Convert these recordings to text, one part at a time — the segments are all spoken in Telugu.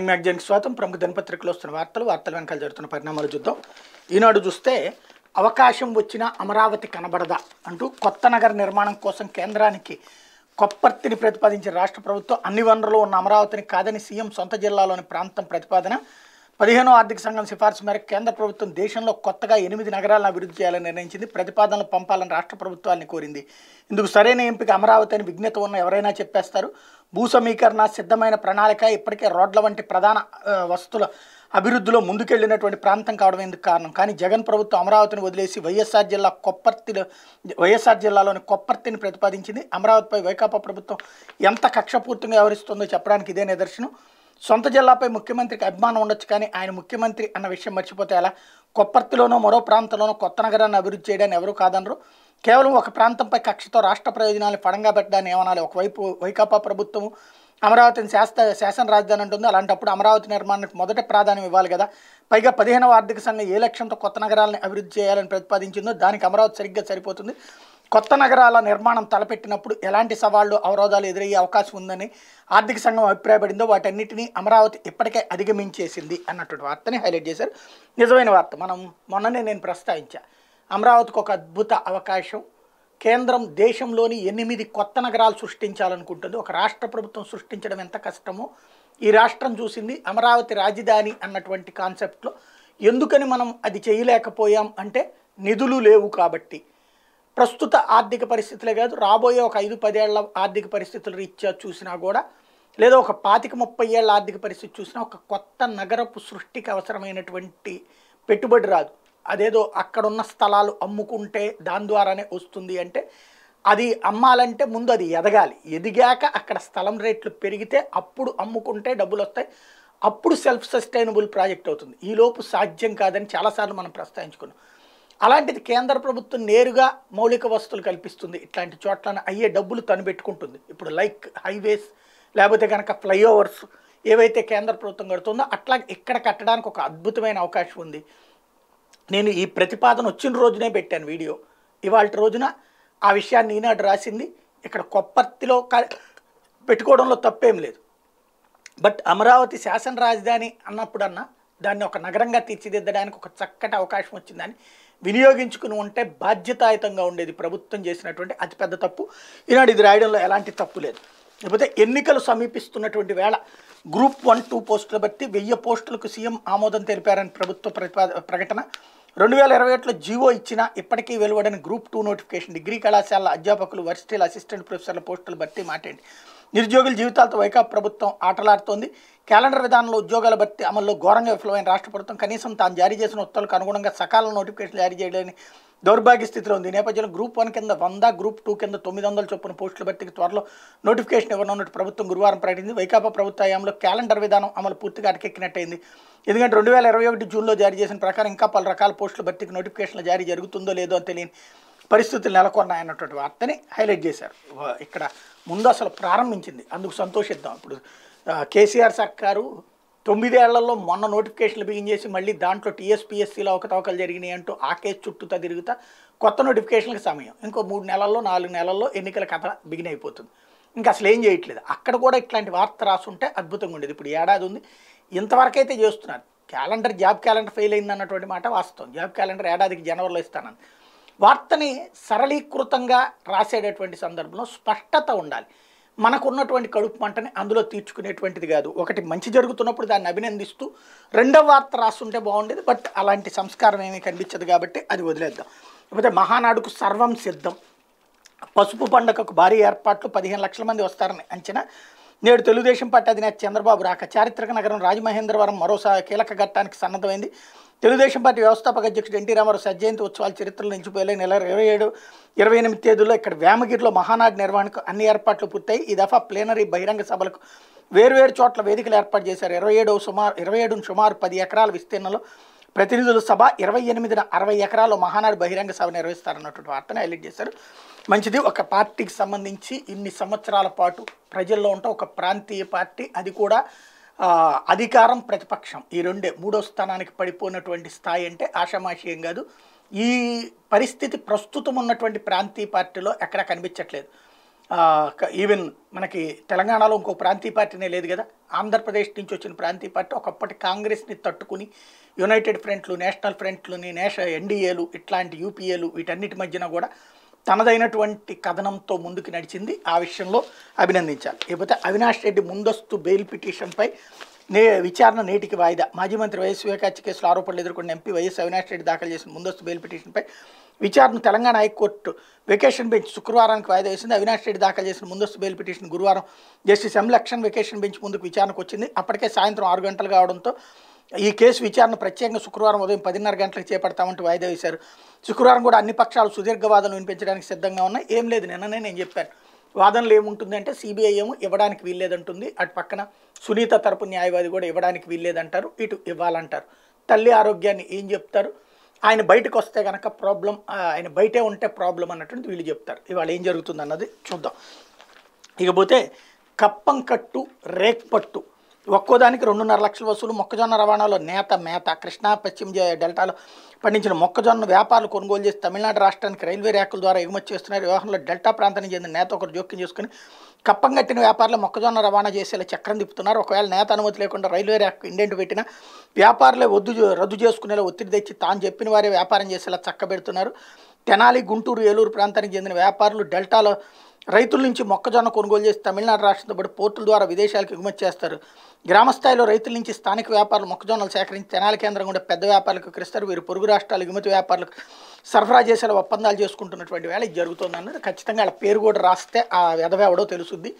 మార్నింగ్ మ్యాగజైన్కి స్వాగతం ప్రముఖ దినపత్రికలు వస్తున్న వార్తలు వార్తల వెనకాల జరుగుతున్న పరిణామాలు చూద్దాం ఈనాడు చూస్తే అవకాశం వచ్చిన అమరావతి కనబడదా అంటూ కొత్త నగర నిర్మాణం కోసం కేంద్రానికి కొప్పర్తిని ప్రతిపాదించిన రాష్ట్ర ప్రభుత్వం అన్ని వనరులు ఉన్న అమరావతిని కాదని సీఎం సొంత జిల్లాలోని ప్రాంతం ప్రతిపాదన పదిహేనో ఆర్థిక సంఘం సిఫార్సు మేరకు కేంద్ర ప్రభుత్వం దేశంలో కొత్తగా ఎనిమిది నగరాలను అభివృద్ధి చేయాలని నిర్ణయించింది ప్రతిపాదనలు పంపాలని రాష్ట్ర ప్రభుత్వాన్ని కోరింది ఇందుకు సరైన ఎంపిక అమరావతి అని విజ్ఞత ఉన్న ఎవరైనా చెప్పేస్తారు భూ సమీకరణ సిద్ధమైన ప్రణాళిక ఇప్పటికే రోడ్ల వంటి ప్రధాన వసతుల అభివృద్ధిలో ముందుకెళ్లినటువంటి ప్రాంతం కావడం ఎందుకు కారణం కానీ జగన్ ప్రభుత్వం అమరావతిని వదిలేసి వైఎస్ఆర్ జిల్లా కొప్పర్తిలో వైఎస్ఆర్ జిల్లాలోని కొప్పర్తిని ప్రతిపాదించింది అమరావతిపై వైకాపా ప్రభుత్వం ఎంత కక్షపూర్తిగా వ్యవహరిస్తుందో చెప్పడానికి ఇదే నిదర్శనం సొంత జిల్లాపై ముఖ్యమంత్రికి అభిమానం ఉండొచ్చు కానీ ఆయన ముఖ్యమంత్రి అన్న విషయం మర్చిపోతే ఎలా కొప్పర్తిలోనో మరో ప్రాంతంలోనో కొత్త నగరాన్ని అభివృద్ధి చేయడానికి ఎవరు కాదనరు కేవలం ఒక ప్రాంతంపై కక్షతో రాష్ట్ర ప్రయోజనాలను పడంగా పెట్టడాన్ని ఏమనాలి ఒకవైపు వైకాపా ప్రభుత్వం అమరావతిని శాస్త్ర శాసన రాజధాని ఉంటుంది అలాంటప్పుడు అమరావతి నిర్మాణానికి మొదట ప్రాధాన్యం ఇవ్వాలి కదా పైగా పదిహేనవ ఆర్థిక సంఘం ఏ లక్ష్యంతో కొత్త నగరాలను అభివృద్ధి చేయాలని ప్రతిపాదించిందో దానికి అమరావతి సరిగ్గా సరిపోతుంది కొత్త నగరాల నిర్మాణం తలపెట్టినప్పుడు ఎలాంటి సవాళ్లు అవరోధాలు ఎదురయ్యే అవకాశం ఉందని ఆర్థిక సంఘం అభిప్రాయపడిందో వాటన్నిటినీ అమరావతి ఇప్పటికే అధిగమించేసింది అన్నటువంటి వార్తని హైలైట్ చేశారు నిజమైన వార్త మనం మొన్ననే నేను ప్రస్తావించాను అమరావతికి ఒక అద్భుత అవకాశం కేంద్రం దేశంలోని ఎనిమిది కొత్త నగరాలు సృష్టించాలనుకుంటుంది ఒక రాష్ట్ర ప్రభుత్వం సృష్టించడం ఎంత కష్టమో ఈ రాష్ట్రం చూసింది అమరావతి రాజధాని అన్నటువంటి కాన్సెప్ట్లో ఎందుకని మనం అది చేయలేకపోయాం అంటే నిధులు లేవు కాబట్టి ప్రస్తుత ఆర్థిక పరిస్థితులే కాదు రాబోయే ఒక ఐదు పదేళ్ల ఆర్థిక పరిస్థితులు రీత్యా చూసినా కూడా లేదా ఒక పాతిక ముప్పై ఏళ్ళ ఆర్థిక పరిస్థితి చూసినా ఒక కొత్త నగరపు సృష్టికి అవసరమైనటువంటి పెట్టుబడి రాదు అదేదో అక్కడున్న స్థలాలు అమ్ముకుంటే దాని ద్వారానే వస్తుంది అంటే అది అమ్మాలంటే ముందు అది ఎదగాలి ఎదిగాక అక్కడ స్థలం రేట్లు పెరిగితే అప్పుడు అమ్ముకుంటే డబ్బులు వస్తాయి అప్పుడు సెల్ఫ్ సస్టైనబుల్ ప్రాజెక్ట్ అవుతుంది ఈలోపు సాధ్యం కాదని చాలాసార్లు మనం ప్రస్తావించుకున్నాం అలాంటిది కేంద్ర ప్రభుత్వం నేరుగా మౌలిక వసతులు కల్పిస్తుంది ఇట్లాంటి చోట్ల అయ్యే డబ్బులు తను పెట్టుకుంటుంది ఇప్పుడు లైక్ హైవేస్ లేకపోతే కనుక ఫ్లైఓవర్స్ ఏవైతే కేంద్ర ప్రభుత్వం కడుతుందో అట్లా ఇక్కడ కట్టడానికి ఒక అద్భుతమైన అవకాశం ఉంది నేను ఈ ప్రతిపాదన వచ్చిన రోజునే పెట్టాను వీడియో ఇవాళ రోజున ఆ విషయాన్ని ఈనాడు రాసింది ఇక్కడ కొప్పర్తిలో పెట్టుకోవడంలో తప్పేం లేదు బట్ అమరావతి శాసన రాజధాని అన్నప్పుడన్నా దాన్ని ఒక నగరంగా తీర్చిదిద్దడానికి ఒక చక్కటి అవకాశం వచ్చిందని వినియోగించుకుని ఉంటే బాధ్యతాయుతంగా ఉండేది ప్రభుత్వం చేసినటువంటి అతిపెద్ద తప్పు ఈనాడు ఇది రాయడంలో ఎలాంటి తప్పు లేదు లేకపోతే ఎన్నికలు సమీపిస్తున్నటువంటి వేళ గ్రూప్ వన్ టూ పోస్టులు బట్టి వెయ్యి పోస్టులకు సీఎం ఆమోదం తెలిపారని ప్రభుత్వ ప్రతిపాద ప్రకటన రెండు వేల ఇరవై ఒకటిలో జీవో ఇచ్చిన ఇప్పటికీ వెలువడిన గ్రూప్ టూ నోటిఫికేషన్ డిగ్రీ కళాశాల అధ్యాపకులు వర్సిటీల అసిస్టెంట్ ప్రొఫెసర్ల పోస్టుల భర్తీ మాటేంటి నిరుద్యోగుల జీవితాలతో వైకాపా ప్రభుత్వం ఆటలాడుతోంది క్యాలెండర్ విధానంలో ఉద్యోగాల భర్తీ అమల్లో ఘోరంగా విఫలమైన రాష్ట్ర ప్రభుత్వం కనీసం తాను జారీ చేసిన ఉత్తర్వులకు అనుగుణంగా సకాల నోటిఫికేషన్ జారీ చేయలేని దౌర్భాగ్య స్థితిలో ఉంది నేపథ్యంలో గ్రూప్ వన్ కింద వంద గ్రూప్ టూ కింద తొమ్మిది వందల చొప్పున పోస్టుల భర్తీకి త్వరలో నోటిఫికేషన్ ఇవ్వనున్నట్టు ప్రభుత్వం గురువారం ప్రకటించింది వైకాపా ప్రభుత్వ హయాంలో క్యాలెండర్ విధానం అమలు పూర్తిగా అటకెక్కినట్టయింది ఎందుకంటే రెండు వేల ఇరవై ఒకటి జూన్లో జారీ చేసిన ప్రకారం ఇంకా పలు రకాల పోస్టుల భర్తీకి నోటిఫికేషన్లు జారీ జరుగుతుందో లేదో అని తెలియని పరిస్థితులు నెలకొన్నాయన్నటువంటి వార్తని హైలైట్ చేశారు ఇక్కడ ముందు అసలు ప్రారంభించింది అందుకు సంతోషిద్దాం ఇప్పుడు కేసీఆర్ సర్కారు తొమ్మిదేళ్లలో మొన్న నోటిఫికేషన్లు బిగించేసి మళ్ళీ దాంట్లో టీఎస్పీఎస్సీలో అవకతవకలు జరిగినాయి అంటూ ఆ కేసు చుట్టూ తిరుగుతా కొత్త నోటిఫికేషన్లకు సమయం ఇంకో మూడు నెలల్లో నాలుగు నెలల్లో ఎన్నికల కథ బిగిన్ అయిపోతుంది ఇంకా అసలు ఏం చేయట్లేదు అక్కడ కూడా ఇట్లాంటి వార్త రాసుంటే అద్భుతంగా ఉండేది ఇప్పుడు ఏడాది ఉంది ఇంతవరకైతే చేస్తున్నారు క్యాలెండర్ జాబ్ క్యాలెండర్ ఫెయిల్ అయింది అన్నటువంటి మాట వాస్తవం జాబ్ క్యాలెండర్ ఏడాదికి జనవరిలో ఇస్తానని వార్తని సరళీకృతంగా రాసేటటువంటి సందర్భంలో స్పష్టత ఉండాలి మనకున్నటువంటి కడుపు మంటని అందులో తీర్చుకునేటువంటిది కాదు ఒకటి మంచి జరుగుతున్నప్పుడు దాన్ని అభినందిస్తూ రెండవ వార్త రాస్తుంటే బాగుండేది బట్ అలాంటి సంస్కారం ఏమీ కనిపించదు కాబట్టి అది వదిలేద్దాం లేకపోతే మహానాడుకు సర్వం సిద్ధం పసుపు పండుగకు భారీ ఏర్పాట్లు పదిహేను లక్షల మంది వస్తారని అంచనా నేడు తెలుగుదేశం పార్టీ అధినేత చంద్రబాబు రాక చారిత్రక నగరం రాజమహేంద్రవరం మరోసారి కీలక ఘట్టానికి సన్నద్ధమైంది తెలుగుదేశం పార్టీ వ్యవస్థాపక అధ్యక్షుడు ఎన్టీ రామారావు సజ్జయంతి ఉత్సవాల చరిత్రలో నిలిచిపోయే నెల ఇరవై ఏడు ఇరవై ఎనిమిది తేదీలో ఇక్కడ వేమగిరిలో మహానాడు నిర్వహణకు అన్ని ఏర్పాట్లు పూర్తయి ఈ దఫా ప్లేనరీ బహిరంగ సభలకు వేర్వేరు చోట్ల వేదికలు ఏర్పాటు చేశారు ఇరవై ఏడు సుమారు ఇరవై ఏడు సుమారు పది ఎకరాల విస్తీర్ణంలో ప్రతినిధుల సభ ఇరవై ఎనిమిదిన అరవై ఎకరాల్లో మహానాడు బహిరంగ సభ నిర్వహిస్తారన్నటువంటి వార్తను హైలైట్ చేశారు మంచిది ఒక పార్టీకి సంబంధించి ఇన్ని సంవత్సరాల పాటు ప్రజల్లో ఉంటే ఒక ప్రాంతీయ పార్టీ అది కూడా అధికారం ప్రతిపక్షం ఈ రెండే మూడో స్థానానికి పడిపోయినటువంటి స్థాయి అంటే ఆషామాషయం కాదు ఈ పరిస్థితి ప్రస్తుతం ఉన్నటువంటి ప్రాంతీయ పార్టీలో ఎక్కడా కనిపించట్లేదు ఈవెన్ మనకి తెలంగాణలో ఇంకో ప్రాంతీయ పార్టీనే లేదు కదా ఆంధ్రప్రదేశ్ నుంచి వచ్చిన ప్రాంతీయ పార్టీ ఒకప్పటి కాంగ్రెస్ని తట్టుకుని యునైటెడ్ ఫ్రంట్లు నేషనల్ ఫ్రంట్లుని నేష ఎన్డీఏలు ఇట్లాంటి యూపీఏలు వీటన్నిటి మధ్యన కూడా తనదైనటువంటి కథనంతో ముందుకు నడిచింది ఆ విషయంలో అభినందించాలి లేకపోతే అవినాష్ రెడ్డి ముందస్తు బెయిల్ పిటిషన్పై నే విచారణ నేటికి వాయిదా మాజీ మంత్రి వైఎస్ వివేకాచి కేసులో ఆరోపణలు ఎదుర్కొన్న ఎంపీ వైఎస్ అవినాష్ రెడ్డి దాఖలు చేసిన ముందస్తు బెయిల్ పిటిషన్పై విచారణ తెలంగాణ హైకోర్టు వెకేషన్ బెంచ్ శుక్రవారానికి వాయిదా వేసింది అవినాష్ రెడ్డి దాఖలు చేసిన ముందస్తు బెయిల్ పిటిషన్ గురువారం justice M Lakshman vacation bench ముందుకు విచారణకు వచ్చింది అప్పటికే సాయంత్రం ఆరు గంటలు కావడంతో ఈ కేసు విచారణ ప్రత్యేకంగా శుక్రవారం ఉదయం పదిన్నర గంటలకు చేపడతామంటూ వాయిదా వేశారు శుక్రవారం కూడా అన్ని పక్షాలు సుదీర్ఘవాదం వినిపించడానికి సిద్ధంగా ఉన్నాయి ఏం లేదు నిన్ననే నేను చెప్పాను వాదనలు అంటే సిబిఐ ఏమో ఇవ్వడానికి వీల్లేదంటుంది అటు పక్కన సునీత తరపు న్యాయవాది కూడా ఇవ్వడానికి వీల్లేదంటారు ఇటు ఇవ్వాలంటారు తల్లి ఆరోగ్యాన్ని ఏం చెప్తారు ఆయన బయటకు వస్తే కనుక ప్రాబ్లం ఆయన బయటే ఉంటే ప్రాబ్లం అన్నట్టు వీళ్ళు చెప్తారు ఇవాళ ఏం జరుగుతుంది అన్నది చూద్దాం ఇకపోతే కప్పం కట్టు రేక్పట్టు ఒక్కోదానికి రెండున్నర లక్షల వసూలు మొక్కజొన్న రవాణాలో నేత మేత కృష్ణా పశ్చిమ డెల్టాలో పండించిన మొక్కజొన్న వ్యాపారాలు కొనుగోలు చేసి తమిళనాడు రాష్ట్రానికి రైల్వే ర్యాకుల ద్వారా ఎగుమతి చేస్తున్నారు వివాహంలో డెల్టా ప్రాంతానికి చెందిన నేత ఒకరు జోక్యం చేసుకుని కప్పం కట్టిన వ్యాపారులు మొక్కజొన్న రవాణా చేసేలా చక్రం తిప్పుతున్నారు ఒకవేళ నేత అనుమతి లేకుండా రైల్వే ర్యాక్ ఇండెంట్ పెట్టిన వ్యాపారులే వద్దు రద్దు చేసుకునేలా ఒత్తిడి తెచ్చి తాను చెప్పిన వారే వ్యాపారం చేసేలా చక్కబెడుతున్నారు తెనాలి గుంటూరు ఏలూరు ప్రాంతానికి చెందిన వ్యాపారులు డెల్టాలో రైతుల నుంచి మొక్కజొన్న కొనుగోలు చేసి తమిళనాడు రాష్ట్రంతో పాటు పోర్టుల ద్వారా విదేశాలకు ఎగుమతి చేస్తారు గ్రామస్థాయిలో రైతుల నుంచి స్థానిక వ్యాపారులు మొక్కజొన్నలు సేకరించి తెనాల కేంద్రం కూడా పెద్ద వ్యాపారులకు క్రిస్తారు వీరు పొరుగు రాష్ట్రాలు ఎగుమతి వ్యాపారులకు సరఫరా చేసేలా ఒప్పందాలు చేసుకుంటున్నటువంటి వేళ జరుగుతుందన్నది ఖచ్చితంగా వాళ్ళ పేరు కూడా రాస్తే ఆ ఎవడో తెలుస్తుంది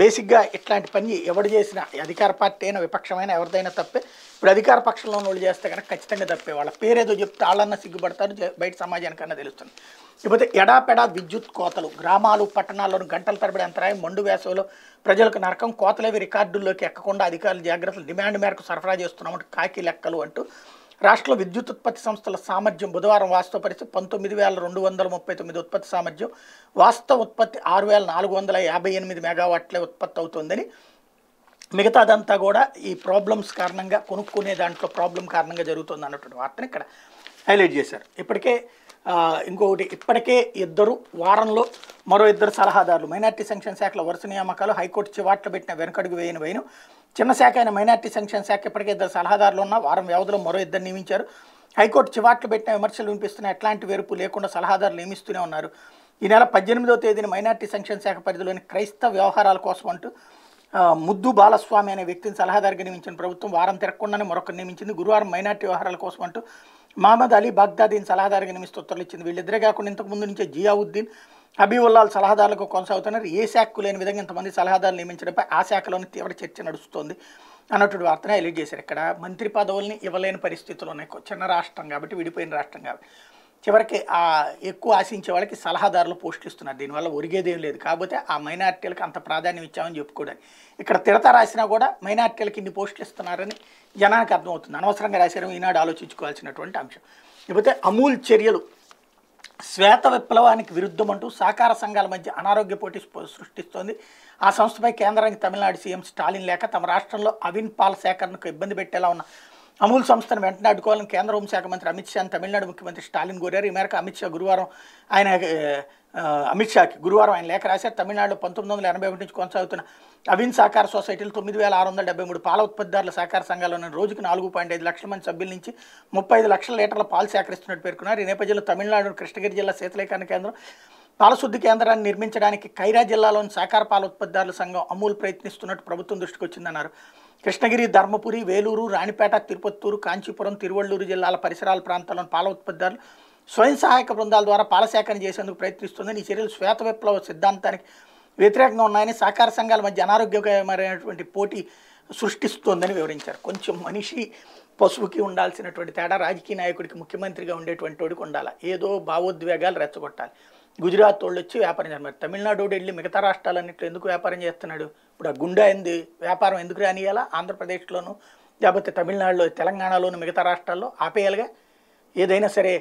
బేసిక్గా ఇట్లాంటి పని ఎవడు చేసినా అధికార పార్టీ అయినా విపక్షమైనా ఎవరిదైనా తప్పే ఇప్పుడు అధికార పక్షంలో వాళ్ళు చేస్తే కనుక ఖచ్చితంగా తప్పే వాళ్ళ పేరేదో చెప్తే వాళ్ళన్నా సిగ్గుపడతారు బయట సమాజానికన్నా తెలుస్తుంది లేకపోతే ఎడాపెడా విద్యుత్ కోతలు గ్రామాలు పట్టణాల్లోని గంటల తరబడి అంతరాయం మండు వేసవిలో ప్రజలకు నరకం కోతలేవి రికార్డుల్లోకి ఎక్కకుండా అధికారులు జాగ్రత్తలు డిమాండ్ మేరకు సరఫరా చేస్తున్నామంటూ కాకి లెక్కలు అంటూ రాష్ట్ర విద్యుత్ ఉత్పత్తి సంస్థల సామర్థ్యం బుధవారం వాస్తవ పరిస్థితి పంతొమ్మిది వేల రెండు వందల ముప్పై తొమ్మిది ఉత్పత్తి సామర్థ్యం వాస్తవ ఉత్పత్తి ఆరు వేల నాలుగు వందల యాభై ఎనిమిది మెగావాట్లే ఉత్పత్తి అవుతుందని మిగతాదంతా కూడా ఈ ప్రాబ్లమ్స్ కారణంగా కొనుక్కునే దాంట్లో ప్రాబ్లం కారణంగా జరుగుతుంది అన్నటువంటి వార్తను ఇక్కడ హైలైట్ చేశారు ఇప్పటికే ఇంకొకటి ఇప్పటికే ఇద్దరు వారంలో మరో ఇద్దరు సలహాదారులు మైనార్టీ సంక్షేమ శాఖల వరుస నియామకాలు హైకోర్టు చివాట్లు పెట్టిన వెనకడుగు వేయని వేయను చిన్న శాఖ అయిన మైనార్టీ సంక్షేమ శాఖ ఇప్పటికే ఇద్దరు సలహాదారులు ఉన్న వారం వ్యవధిలో మరో ఇద్దరు నియమించారు హైకోర్టు చివాట్లు పెట్టిన విమర్శలు వినిపిస్తున్న ఎట్లాంటి వేరుపు లేకుండా సలహాదారులు నియమిస్తూనే ఉన్నారు ఈ నెల పద్దెనిమిదవ తేదీన మైనార్టీ సంక్షేమ శాఖ పరిధిలోని క్రైస్తవ వ్యవహారాల కోసం అంటూ ముద్దు బాలస్వామి అనే వ్యక్తిని సలహాదారుగా నియమించిన ప్రభుత్వం వారం తిరగకుండానే మరొకరు నియమించింది గురువారం మైనార్టీ వ్యవహారాల కోసం అంటూ మహమ్మద్ అలీ బాగ్దాదీని సలహాదారుగా నియమిస్తూ ఉత్తర్వులు ఇచ్చింది వీళ్ళిద్దరే కాకుండా ఇంతకుముందు నుంచే జియావుద్దీన్ హబీవుల్లాల్ సలహాదారులకు కొనసాగుతున్నారు ఏ శాఖకు లేని విధంగా ఇంతమంది సలహాదారులు నియమించడంపై ఆ శాఖలోని తీవ్ర చర్చ నడుస్తోంది అన్నటువంటి వార్తను హైలైట్ చేశారు ఇక్కడ మంత్రి పదవుల్ని ఇవ్వలేని పరిస్థితులు ఉన్నాయి చిన్న రాష్ట్రం కాబట్టి విడిపోయిన రాష్ట్రం కాబట్టి చివరికి ఆ ఎక్కువ ఆశించే వాళ్ళకి సలహాదారులు పోస్టులు ఇస్తున్నారు దీనివల్ల ఒరిగేదేం లేదు కాకపోతే ఆ మైనార్టీలకు అంత ప్రాధాన్యం ఇచ్చామని చెప్పుకోవడానికి ఇక్కడ తిడత రాసినా కూడా మైనార్టీలకు ఇన్ని పోస్టులు ఇస్తున్నారని జనానికి అర్థమవుతుంది అనవసరంగా రాశారు ఈనాడు ఆలోచించుకోవాల్సినటువంటి అంశం లేకపోతే అమూల్ చర్యలు శ్వేత విప్లవానికి విరుద్ధం అంటూ సహకార సంఘాల మధ్య అనారోగ్య పోటీ సృష్టిస్తోంది ఆ సంస్థపై కేంద్రానికి తమిళనాడు సీఎం స్టాలిన్ లేక తమ రాష్ట్రంలో అవిన్ పాల సేకరణకు ఇబ్బంది పెట్టేలా ఉన్న అమూల్ సంస్థను వెంటనే అడ్డుకోవాలని కేంద్ర హోంశాఖ మంత్రి అమిత్ షా తమిళనాడు ముఖ్యమంత్రి స్టాలిన్ కోరారు ఈ మేరకు అమిత్ షా గురువారం ఆయన అమిత్ షాకి గురువారం ఆయన లేఖ రాశారు తమిళనాడులో పంతొమ్మిది వందల ఎనభై ఒకటి నుంచి కొనసాగుతున్న అవిన్ సహకార సొసైటీలు తొమ్మిది వేల ఆరు వందల డెబ్బై మూడు పాల ఉత్పత్తిదారుల సహకార సంఘాల్లోని రోజుకు నాలుగు పాయింట్ ఐదు లక్షల మంది సభ్యుల నుంచి ముప్పై ఐదు లక్షల లీటర్ల పాలు సేకరిస్తున్నట్టు పేర్కొన్నారు ఈ నేపథ్యంలో తమిళనాడు కృష్ణగిరి జిల్లా శీతలీకరణ కేంద్రం పాలశుద్ధి కేంద్రాన్ని నిర్మించడానికి కైరా జిల్లాలోని సహకార పాల ఉత్పత్తిదారుల సంఘం అమూల్ ప్రయత్నిస్తున్నట్టు ప్రభుత్వం దృష్టికి వచ్చిందన్నారు కృష్ణగిరి ధర్మపురి వేలూరు రాణిపేట తిరుపత్తూరు కాంచీపురం తిరువళ్ళూరు జిల్లాల పరిసరాల ప్రాంతాల్లోని పాల ఉత్పత్తిదారులు స్వయం సహాయక బృందాల ద్వారా పాల సేకరణ చేసేందుకు ప్రయత్నిస్తుందని ఈ చర్యలు శ్వేత విప్లవ సిద్ధాంతానికి వ్యతిరేకంగా ఉన్నాయని సహకార సంఘాల మధ్య అనారోగ్యకరమైనటువంటి పోటీ సృష్టిస్తోందని వివరించారు కొంచెం మనిషి పశువుకి ఉండాల్సినటువంటి తేడా రాజకీయ నాయకుడికి ముఖ్యమంత్రిగా ఉండేటువంటి వాడికి ఉండాలి ఏదో భావోద్వేగాలు రెచ్చగొట్టాలి గుజరాత్ వాళ్ళు వచ్చి వ్యాపారం చేస్తారు తమిళనాడు వెళ్ళి మిగతా రాష్ట్రాలన్నింటిలో ఎందుకు వ్యాపారం చేస్తున్నాడు ఇప్పుడు ఆ గుండా ఏంది వ్యాపారం ఎందుకు రానియాలా ఆంధ్రప్రదేశ్లోను లేకపోతే తమిళనాడులో తెలంగాణలోను మిగతా రాష్ట్రాల్లో ఆపేయాలిగా ఏదైనా సరే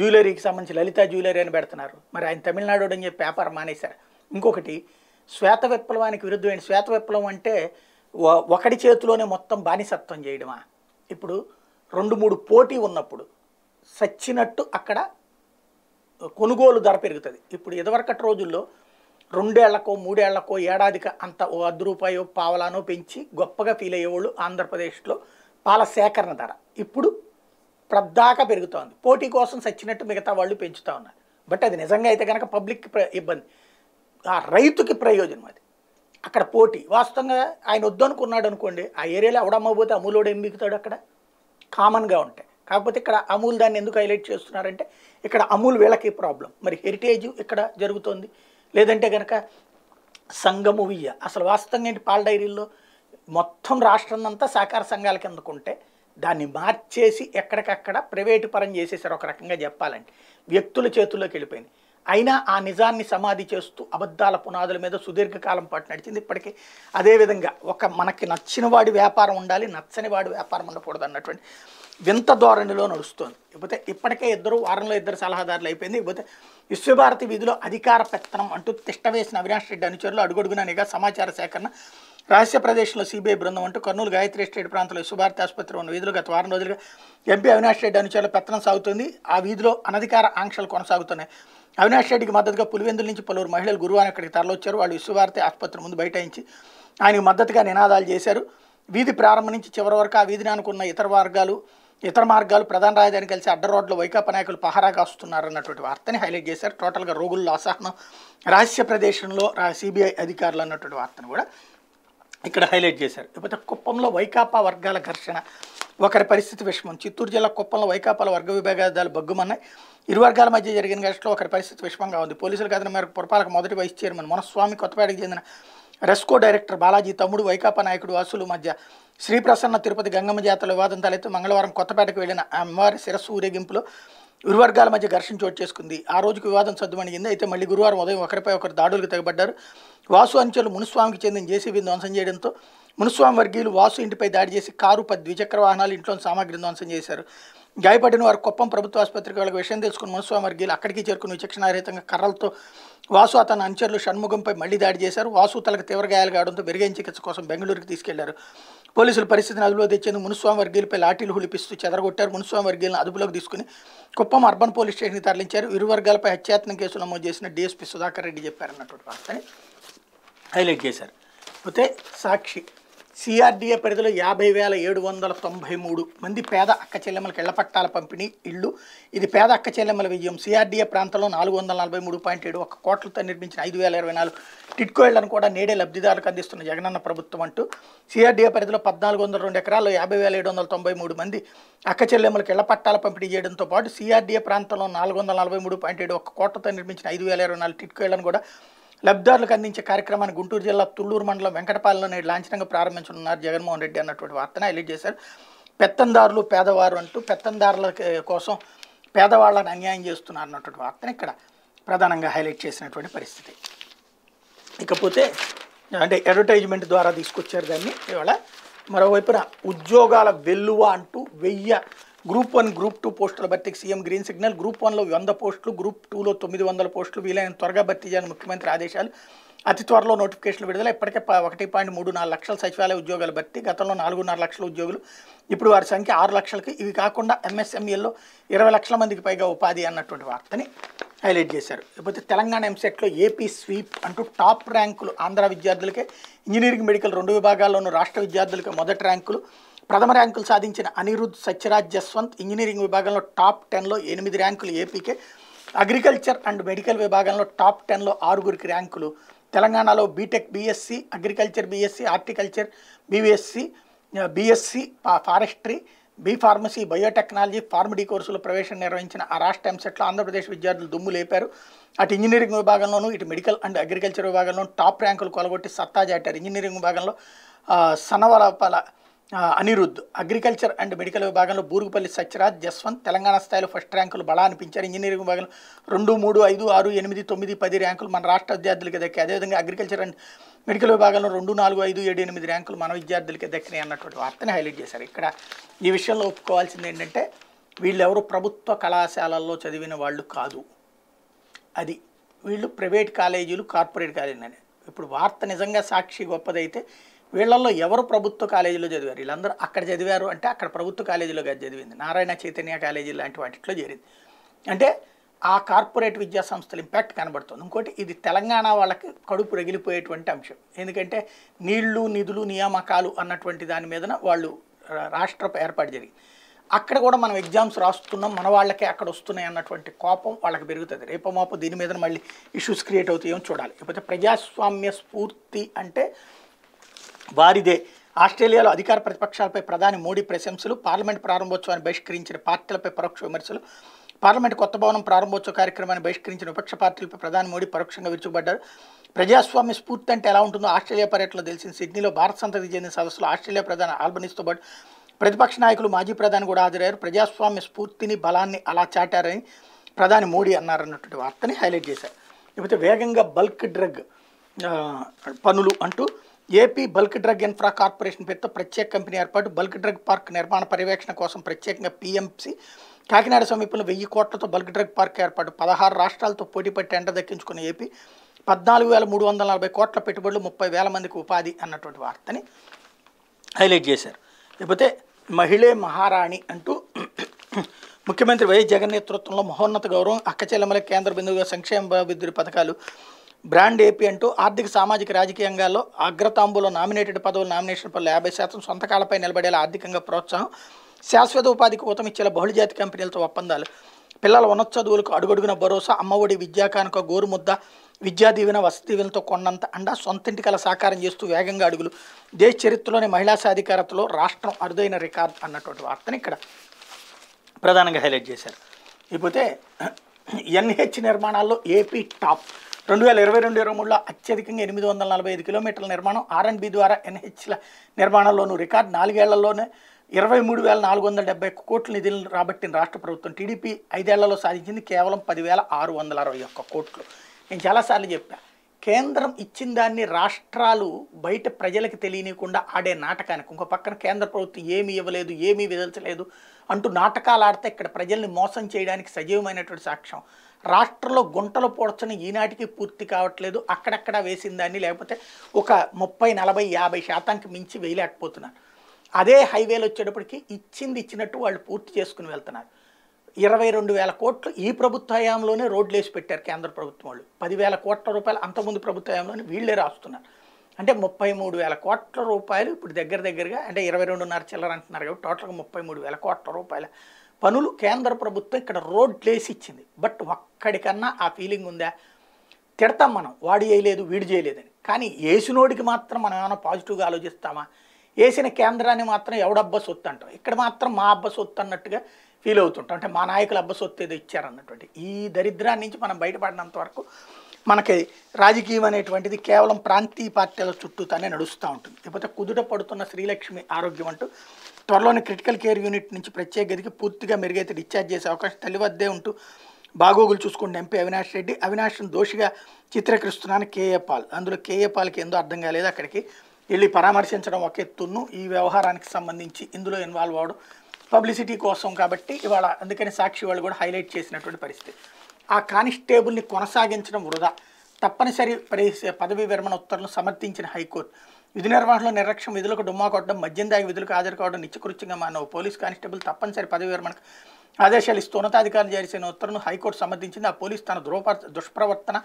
జ్యువెలరీకి సంబంధించి లలిత జ్యువెలరీ అని పెడుతున్నారు మరి ఆయన తమిళనాడు అని చెప్పి వ్యాపారం మానేశారు ఇంకొకటి శ్వేత విప్లవానికి విరుద్ధమైన శ్వేత విప్లవం అంటే ఒకటి చేతిలోనే మొత్తం బానిసత్వం చేయడమా ఇప్పుడు రెండు మూడు పోటీ ఉన్నప్పుడు సచ్చినట్టు అక్కడ కొనుగోలు ధర పెరుగుతుంది ఇప్పుడు ఇదివరకటి రోజుల్లో రెండేళ్లకో మూడేళ్లకో ఏడాదికి అంత ఓ అర్ధ రూపాయో పావలానో పెంచి గొప్పగా ఫీల్ అయ్యేవాళ్ళు ఆంధ్రప్రదేశ్లో పాల సేకరణ ధర ఇప్పుడు ప్రద్దాకా పెరుగుతోంది పోటీ కోసం సచ్చినట్టు మిగతా వాళ్ళు పెంచుతూ ఉన్నారు బట్ అది నిజంగా అయితే కనుక పబ్లిక్ ఇబ్బంది ఆ రైతుకి ప్రయోజనం అది అక్కడ పోటీ వాస్తవంగా ఆయన వద్దనుకున్నాడు అనుకోండి ఆ ఏరియాలో ఎవడమ్మపోతే అమూలోడు ఏం మిగుతాడు అక్కడ కామన్గా ఉంటాయి కాకపోతే ఇక్కడ అమూల్ దాన్ని ఎందుకు హైలైట్ చేస్తున్నారంటే ఇక్కడ అమూల్ వీళ్ళకి ప్రాబ్లం మరి హెరిటేజ్ ఇక్కడ జరుగుతోంది లేదంటే కనుక సంఘము వియ్య అసలు వాస్తవంగా ఏంటి పాల డైరీల్లో మొత్తం రాష్ట్రం అంతా సహకార సంఘాల కిందకుంటే దాన్ని మార్చేసి ఎక్కడికక్కడ ప్రైవేటు పరం చేసేసారు ఒక రకంగా చెప్పాలంటే వ్యక్తుల చేతుల్లోకి వెళ్ళిపోయింది అయినా ఆ నిజాన్ని సమాధి చేస్తూ అబద్ధాల పునాదుల మీద సుదీర్ఘకాలం పాటు నడిచింది ఇప్పటికీ అదేవిధంగా ఒక మనకి నచ్చిన వాడి వ్యాపారం ఉండాలి నచ్చని వాడి వ్యాపారం ఉండకూడదు అన్నటువంటి వింత ధోరణిలో నడుస్తోంది ఇకపోతే ఇప్పటికే ఇద్దరు వారంలో ఇద్దరు సలహాదారులు అయిపోయింది ఇకపోతే విశ్వభారతి వీధిలో అధికార పెత్తనం అంటూ తిష్ట వేసిన అవినాష్ రెడ్డి అనుచరులు అడుగుడుగునగా సమాచార సేకరణ రహస్య ప్రదేశంలో సిబిఐ బృందం అంటూ కర్నూలు గాయత్రి ఎస్టేట్ ప్రాంతంలో విశ్వభారతి ఆసుపత్రి ఉన్న వీధిలో గత వారం రోజులుగా ఎంపీ అవినాష్ రెడ్డి అనుచరుల పెత్తనం సాగుతుంది ఆ వీధిలో అనధికార ఆంక్షలు కొనసాగుతున్నాయి అవినాష్ రెడ్డికి మద్దతుగా పులివెందుల నుంచి పలువురు మహిళలు గురువారం అక్కడికి తరలొచ్చారు వాళ్ళు విశ్వభారతి ఆసుపత్రి ముందు బైఠాయించి ఆయనకు మద్దతుగా నినాదాలు చేశారు వీధి ప్రారంభం నుంచి చివరి వరకు ఆ వీధిని అనుకున్న ఇతర వర్గాలు ఇతర మార్గాలు ప్రధాన రాజధాని కలిసి అడ్డ రోడ్లు వైకాపా నాయకులు పహారాగా అన్నటువంటి వార్తని హైలైట్ చేశారు టోటల్గా రోగుల్లో అసహనం రహస్య ప్రదేశంలో సిబిఐ అధికారులు అన్నటువంటి వార్తను కూడా ఇక్కడ హైలైట్ చేశారు లేకపోతే కుప్పంలో వైకాపా వర్గాల ఘర్షణ ఒకరి పరిస్థితి విషమం చిత్తూరు జిల్లా కుప్పంలో వైకాపాల వర్గ విభాగాలు బగ్గుమన్నాయి ఇరు వర్గాల మధ్య జరిగిన ఘటనలో ఒకరి పరిస్థితి విషమంగా ఉంది పోలీసుల కథన మేరకు పురపాలక మొదటి వైస్ చైర్మన్ మనస్వామి కొత్తపేటకు చెందిన రెస్కో డైరెక్టర్ బాలాజీ తమ్ముడు వైకాపా నాయకుడు అసులు మధ్య శ్రీప్రసన్న తిరుపతి గంగమ్మ జాతర వివాదం తలెత్తి మంగళవారం కొత్తపేటకు వెళ్లిన అమ్మవారి శిరస్సు ఊరేగింపులో ఇరువర్గాల మధ్య ఘర్షణ చోటు చేసుకుంది ఆ రోజుకు వివాదం సద్దుమణిగింది అయితే మళ్ళీ గురువారం ఉదయం ఒకరిపై ఒకరు దాడులకు తెగబడ్డారు వాసు అంచెలు మునుస్వామికి చెందిన జేసీబీ ధ్వంసం చేయడంతో మునుస్వామి వర్గీయులు వాసు ఇంటిపై దాడి చేసి కారు పది ద్విచక్ర వాహనాలు ఇంట్లోని సామాగ్రి ధ్వంసం చేశారు గాయపడిన వారు కొప్పం ప్రభుత్వ ఆసుపత్రికి వాళ్ళకి విషయం తెలుసుకుని మునుస్వామి వర్గీయులు అక్కడికి చేరుకుని విచక్షణారహితంగా కర్రలతో వాసు అతని అంచరులు షణ్ముఖంపై మళ్లీ దాడి చేశారు వాసు తలకు తీవ్ర గాయాలు కావడంతో మెరుగైన చికిత్స కోసం బెంగళూరుకి తీసుకెళ్లారు పోలీసులు పరిస్థితిని అదుపులో తెచ్చేందుకు మునుస్వామి వర్గీయులపై లాఠీలు హులిపిస్తూ చెదరగొట్టారు మునుస్వామి వర్గీయులను అదుపులోకి తీసుకుని కుప్పం అర్బన్ పోలీస్ స్టేషన్కి తరలించారు ఇరు వర్గాలపై హత్యాత్నం కేసులు నమోదు చేసిన డిఎస్పీ సుధాకర్ రెడ్డి చెప్పారన్నటువంటి వార్తని హైలైట్ చేశారు పోతే సాక్షి సిఆర్డీఏ పరిధిలో యాభై వేల ఏడు వందల తొంభై మూడు మంది పేద అక్క చెల్లెమ్మలకు ఇళ్ల పట్టాల పంపిణీ ఇళ్ళు ఇది పేద అక్క చెల్లెమ్మల విజయం సిఆర్డీఏ ప్రాంతంలో నాలుగు వందల నలభై మూడు పాయింట్ ఏడు ఒక కోట్లతో నిర్మించిన ఐదు వేల ఇరవై నాలుగు టిట్కో ఇళ్లను కూడా నేడే లబ్ధిదారులకు అందిస్తున్న జగనన్న ప్రభుత్వం అంటూ సిఆర్డీఏ పరిధిలో పద్నాలుగు వందల రెండు ఎకరాల్లో యాభై వేల ఏడు వందల తొంభై మూడు మంది అక్క చెల్లెమ్మలకు ఇళ్ల పట్టాల పంపిణీ చేయడంతో పాటు సిఆర్డీఏ ప్రాంతంలో నాలుగు వందల నలభై మూడు పాయింట్ ఏడు ఒక కోట్లతో నిర్మించిన ఐదు వేల ఇరవై నాలుగు టిట్కో ఇళ్లను కూడా లబ్ధిదారులకు అందించే కార్యక్రమాన్ని గుంటూరు జిల్లా తుళ్ళూరు మండలం వెంకటపాలెంలో నేడు లాంఛనంగా ప్రారంభించనున్నారు జగన్మోహన్ రెడ్డి అన్నటువంటి వార్తను హైలైట్ చేశారు పెత్తందారులు పేదవారు అంటూ పెత్తందారుల కోసం పేదవాళ్ళని అన్యాయం చేస్తున్నారు అన్నటువంటి వార్తను ఇక్కడ ప్రధానంగా హైలైట్ చేసినటువంటి పరిస్థితి ఇకపోతే అంటే అడ్వర్టైజ్మెంట్ ద్వారా తీసుకొచ్చారు దాన్ని ఇవాళ మరోవైపున ఉద్యోగాల వెల్లువ అంటూ వెయ్యి గ్రూప్ వన్ గ్రూప్ టూ పోస్టుల భర్తీకి సీఎం గ్రీన్ సిగ్నల్ గ్రూప్ వన్లో వంద పోస్టులు గ్రూప్ టూలో తొమ్మిది వందల పోస్టులు వీలైన త్వరగా భర్తీ చేయాలని ముఖ్యమంత్రి ఆదేశాలు అతి త్వరలో నోటిఫికేషన్లు విడుదల ఇప్పటికే ఒకటి పాయింట్ మూడు నాలుగు లక్షల సచివాలయ ఉద్యోగాల భర్తీ గతంలో నాలుగున్నర లక్షల ఉద్యోగులు ఇప్పుడు వారి సంఖ్య ఆరు లక్షలకి ఇవి కాకుండా ఎంఎస్ఎంఈల్లో ఇరవై లక్షల మందికి పైగా ఉపాధి అన్నటువంటి వార్తని హైలైట్ చేశారు లేకపోతే తెలంగాణ ఎంసెట్లో ఏపీ స్వీప్ అంటూ టాప్ ర్యాంకులు ఆంధ్ర విద్యార్థులకే ఇంజనీరింగ్ మెడికల్ రెండు విభాగాల్లోనూ రాష్ట్ర విద్యార్థులకే మొదటి ర్యాంకులు ప్రథమ ర్యాంకులు సాధించిన అనిరుద్ సత్యరాజ్ జస్వంత్ ఇంజనీరింగ్ విభాగంలో టాప్ టెన్లో ఎనిమిది ర్యాంకులు ఏపీకే అగ్రికల్చర్ అండ్ మెడికల్ విభాగంలో టాప్ టెన్లో ఆరుగురికి ర్యాంకులు తెలంగాణలో B Tech BSc agriculture BSc horticulture BSc BSc forestry B pharmacy biotechnology Pharm D కోర్సులో ప్రవేశం నిర్వహించిన ఆ రాష్ట్ర ఎంసెట్లో ఆంధ్రప్రదేశ్ విద్యార్థులు దుమ్ము లేపారు అటు ఇంజనీరింగ్ విభాగంలోనూ ఇటు మెడికల్ అండ్ అగ్రికల్చర్ విభాగంలోనూ టాప్ ర్యాంకులు కొలగొట్టి సత్తా జాటారు ఇంజనీరింగ్ విభాగంలో సనవలపల అనిరుద్ధ్ అగ్రికల్చర్ అండ్ మెడికల్ విభాగంలో బూరుగుపల్లి సత్యరాజ్ జస్వంత్ తెలంగాణ స్థాయిలో ఫస్ట్ ర్యాంకులు బలా అనిపించారు ఇంజనీరింగ్ విభాగంలో రెండు మూడు ఐదు ఆరు ఎనిమిది తొమ్మిది పది ర్యాంకులు మన రాష్ట్ర విద్యార్థులకి దక్కాయి అదేవిధంగా అగ్రికల్చర్ అండ్ మెడికల్ విభాగంలో రెండు నాలుగు ఐదు ఏడు ఎనిమిది ర్యాంకులు మన విద్యార్థులకి దక్కినాయి అన్నటువంటి వార్తని హైలైట్ చేశారు ఇక్కడ ఈ విషయంలో ఒప్పుకోవాల్సింది ఏంటంటే వీళ్ళెవరు ప్రభుత్వ కళాశాలల్లో చదివిన వాళ్ళు కాదు అది వీళ్ళు ప్రైవేట్ కాలేజీలు కార్పొరేట్ కాలేజీలు ఇప్పుడు వార్త నిజంగా సాక్షి గొప్పదైతే వీళ్ళల్లో ఎవరు ప్రభుత్వ కాలేజీలో చదివారు వీళ్ళందరూ అక్కడ చదివారు అంటే అక్కడ ప్రభుత్వ కాలేజీలో చదివింది నారాయణ చైతన్య కాలేజీ లాంటి వాటిలో చేరింది అంటే ఆ కార్పొరేట్ విద్యా సంస్థల ఇంపాక్ట్ కనబడుతుంది ఇంకోటి ఇది తెలంగాణ వాళ్ళకి కడుపు రగిలిపోయేటువంటి అంశం ఎందుకంటే నీళ్లు నిధులు నియామకాలు అన్నటువంటి దాని మీదన వాళ్ళు రాష్ట్ర ఏర్పాటు జరిగింది అక్కడ కూడా మనం ఎగ్జామ్స్ రాస్తున్నాం మన వాళ్ళకే అక్కడ వస్తున్నాయి అన్నటువంటి కోపం వాళ్ళకి పెరుగుతుంది రేప మాపు దీని మీద మళ్ళీ ఇష్యూస్ క్రియేట్ అవుతాయో చూడాలి లేకపోతే ప్రజాస్వామ్య స్ఫూర్తి అంటే వారిదే ఆస్ట్రేలియాలో అధికార ప్రతిపక్షాలపై ప్రధాని మోడీ ప్రశంసలు పార్లమెంట్ ప్రారంభోత్సవాన్ని బహిష్కరించిన పార్టీలపై పరోక్ష విమర్శలు పార్లమెంట్ కొత్త భవనం ప్రారంభోత్సవ కార్యక్రమాన్ని బహిష్కరించిన విపక్ష పార్టీలపై ప్రధాని మోడీ పరోక్షంగా విరుచుకుపడ్డారు ప్రజాస్వామ్య స్ఫూర్తి అంటే ఎలా ఉంటుందో ఆస్ట్రేలియా పర్యటనలో తెలిసిన సిడ్నీలో భారత సంతతి చెందిన సదస్సులో ఆస్ట్రేలియా ప్రధాని ఆల్బనీస్తో పాటు ప్రతిపక్ష నాయకులు మాజీ ప్రధాని కూడా హాజరయ్యారు ప్రజాస్వామ్య స్ఫూర్తిని బలాన్ని అలా చాటారని ప్రధాని మోడీ అన్నారన్నటువంటి వార్తని హైలైట్ చేశారు లేకపోతే వేగంగా బల్క్ డ్రగ్ పనులు అంటూ AP bulk drug infra corporation పేరుతో ప్రత్యేక కంపెనీ ఏర్పాటు బల్క్ డ్రగ్ పార్క్ నిర్మాణ పర్యవేక్షణ కోసం ప్రత్యేకంగా పీఎంసీ కాకినాడ సమీపంలో వెయ్యి కోట్లతో బల్క్ డ్రగ్ పార్క్ ఏర్పాటు పదహారు రాష్ట్రాలతో పట్టి ఎండ దక్కించుకున్న ఏపీ పద్నాలుగు వేల మూడు వందల నలభై కోట్ల పెట్టుబడులు ముప్పై వేల మందికి ఉపాధి అన్నటువంటి వార్తని హైలైట్ చేశారు లేకపోతే మహిళే మహారాణి అంటూ ముఖ్యమంత్రి వైఎస్ జగన్ నేతృత్వంలో మహోన్నత గౌరవం అక్కచెల్లెమల కేంద్ర బిందువుగా సంక్షేమ అభివృద్ధి పథకాలు బ్రాండ్ ఏపీ అంటూ ఆర్థిక సామాజిక రాజకీయంగాల్లో అగ్రతాంబులో నామినేటెడ్ పదవులు నామినేషన్ పనులు యాభై శాతం సొంతకాలపై నిలబడేలా ఆర్థికంగా ప్రోత్సాహం శాశ్వత ఉపాధికి ఊతమిచ్చేలా బహుళజాతి కంపెనీలతో ఒప్పందాలు పిల్లల ఉన్నత అడుగడుగున భరోసా అమ్మఒడి విద్యా కానుక గోరుముద్ద విద్యా దీవెన వసతి దీవెనతో కొన్నంత అండా సొంతింటి కల సాకారం చేస్తూ వేగంగా అడుగులు దేశ చరిత్రలోని మహిళా సాధికారతలో రాష్ట్రం అరుదైన రికార్డ్ అన్నటువంటి వార్తను ఇక్కడ ప్రధానంగా హైలైట్ చేశారు ఇకపోతే ఎన్హెచ్ నిర్మాణాల్లో ఏపీ టాప్ రెండు వేల ఇరవై రెండు ఇరవై మూడులో అత్యధికంగా ఎనిమిది వందల నలభై ఐదు కిలోమీటర్ల నిర్మాణం ఆర్ఎండ్బి ద్వారా ఎన్హెచ్ల నిర్మాణంలోనూ రికార్డు నాలుగేళ్లలోనే ఇరవై మూడు వేల నాలుగు వందల డెబ్బై ఒక్క కోట్ల నిధులను రాబట్టిన రాష్ట్ర ప్రభుత్వం టీడీపీ ఐదేళ్లలో సాధించింది కేవలం పదివేల ఆరు వందల అరవై ఒక్క కోట్లు నేను చాలాసార్లు చెప్పా కేంద్రం ఇచ్చిన దాన్ని రాష్ట్రాలు బయట ప్రజలకు తెలియనియకుండా ఆడే నాటకానికి ఇంకో పక్కన కేంద్ర ప్రభుత్వం ఏమీ ఇవ్వలేదు ఏమీ విధించలేదు అంటూ నాటకాలు ఆడితే ఇక్కడ ప్రజల్ని మోసం చేయడానికి సజీవమైనటువంటి సాక్ష్యం రాష్ట్రంలో గుంటలు పొడచని ఈనాటికి పూర్తి కావట్లేదు అక్కడక్కడ వేసిన దాన్ని లేకపోతే ఒక ముప్పై నలభై యాభై శాతానికి మించి వేయలేకపోతున్నారు అదే హైవేలు వచ్చేటప్పటికి ఇచ్చింది ఇచ్చినట్టు వాళ్ళు పూర్తి చేసుకుని వెళ్తున్నారు ఇరవై రెండు వేల కోట్లు ఈ ప్రభుత్వ హయాంలోనే రోడ్లు వేసి పెట్టారు కేంద్ర ప్రభుత్వం వాళ్ళు పదివేల కోట్ల రూపాయలు అంతకుముందు ప్రభుత్వ హయాంలోనే వీళ్ళే రాస్తున్నారు అంటే ముప్పై మూడు వేల కోట్ల రూపాయలు ఇప్పుడు దగ్గర దగ్గరగా అంటే ఇరవై రెండున్నర చిల్లర అంటున్నారు కాబట్టి టోటల్గా ముప్పై మూడు వేల కోట్ల రూపాయల పనులు కేంద్ర ప్రభుత్వం ఇక్కడ రోడ్లు వేసి ఇచ్చింది బట్ ఒక్కడికన్నా ఆ ఫీలింగ్ ఉందా తిడతాం మనం వాడు చేయలేదు వీడు చేయలేదని కానీ వేసినోడికి మాత్రం మనం ఏమైనా పాజిటివ్గా ఆలోచిస్తామా వేసిన కేంద్రాన్ని మాత్రం ఎవడబ్బా సొత్తు అంటాం ఇక్కడ మాత్రం మా అబ్బ సొత్తు అన్నట్టుగా ఫీల్ అవుతుంటాం అంటే మా నాయకులు అబ్బా సొత్తు ఏదో ఇచ్చారన్నటువంటి ఈ దరిద్రాన్ని నుంచి మనం బయటపడినంత వరకు మనకి రాజకీయం అనేటువంటిది కేవలం ప్రాంతీయ పార్టీల తానే నడుస్తూ ఉంటుంది లేకపోతే కుదుట పడుతున్న శ్రీలక్ష్మి ఆరోగ్యం అంటూ త్వరలోనే క్రిటికల్ కేర్ యూనిట్ నుంచి ప్రత్యేక గదికి పూర్తిగా మెరుగైతే డిశ్చార్జ్ చేసే అవకాశం తెలివద్దే ఉంటూ బాగోగులు చూసుకుంటే ఎంపీ అవినాష్ రెడ్డి అవినాష్ను దోషిగా చిత్రీకరిస్తున్నాను కేఏ పాల్ అందులో కేఏ పాల్కి ఎందో అర్థం కాలేదు అక్కడికి వెళ్ళి పరామర్శించడం ఒక ఎత్తును ఈ వ్యవహారానికి సంబంధించి ఇందులో ఇన్వాల్వ్ అవడం పబ్లిసిటీ కోసం కాబట్టి ఇవాళ అందుకని సాక్షి వాళ్ళు కూడా హైలైట్ చేసినటువంటి పరిస్థితి ఆ కానిస్టేబుల్ని కొనసాగించడం వృధా తప్పనిసరి పదవీ విరమణ ఉత్తర్వులు సమర్థించిన హైకోర్టు విధి నిర్వహణలో నిర్లక్ష్యం విధులకు డుమ్మా కొట్టడం మద్యం దాగి విధులకు హాజరు కావడం నిత్యకృత్యంగా మానవ పోలీస్ కానిస్టేబుల్ తప్పనిసరి పదవి విరమణ ఆదేశాలు ఇస్తూ ఉన్నతాధికారులు చేసిన ఉత్తర్వును హైకోర్టు సమర్థించింది ఆ పోలీస్ తన ద్రోప దుష్ప్రవర్తన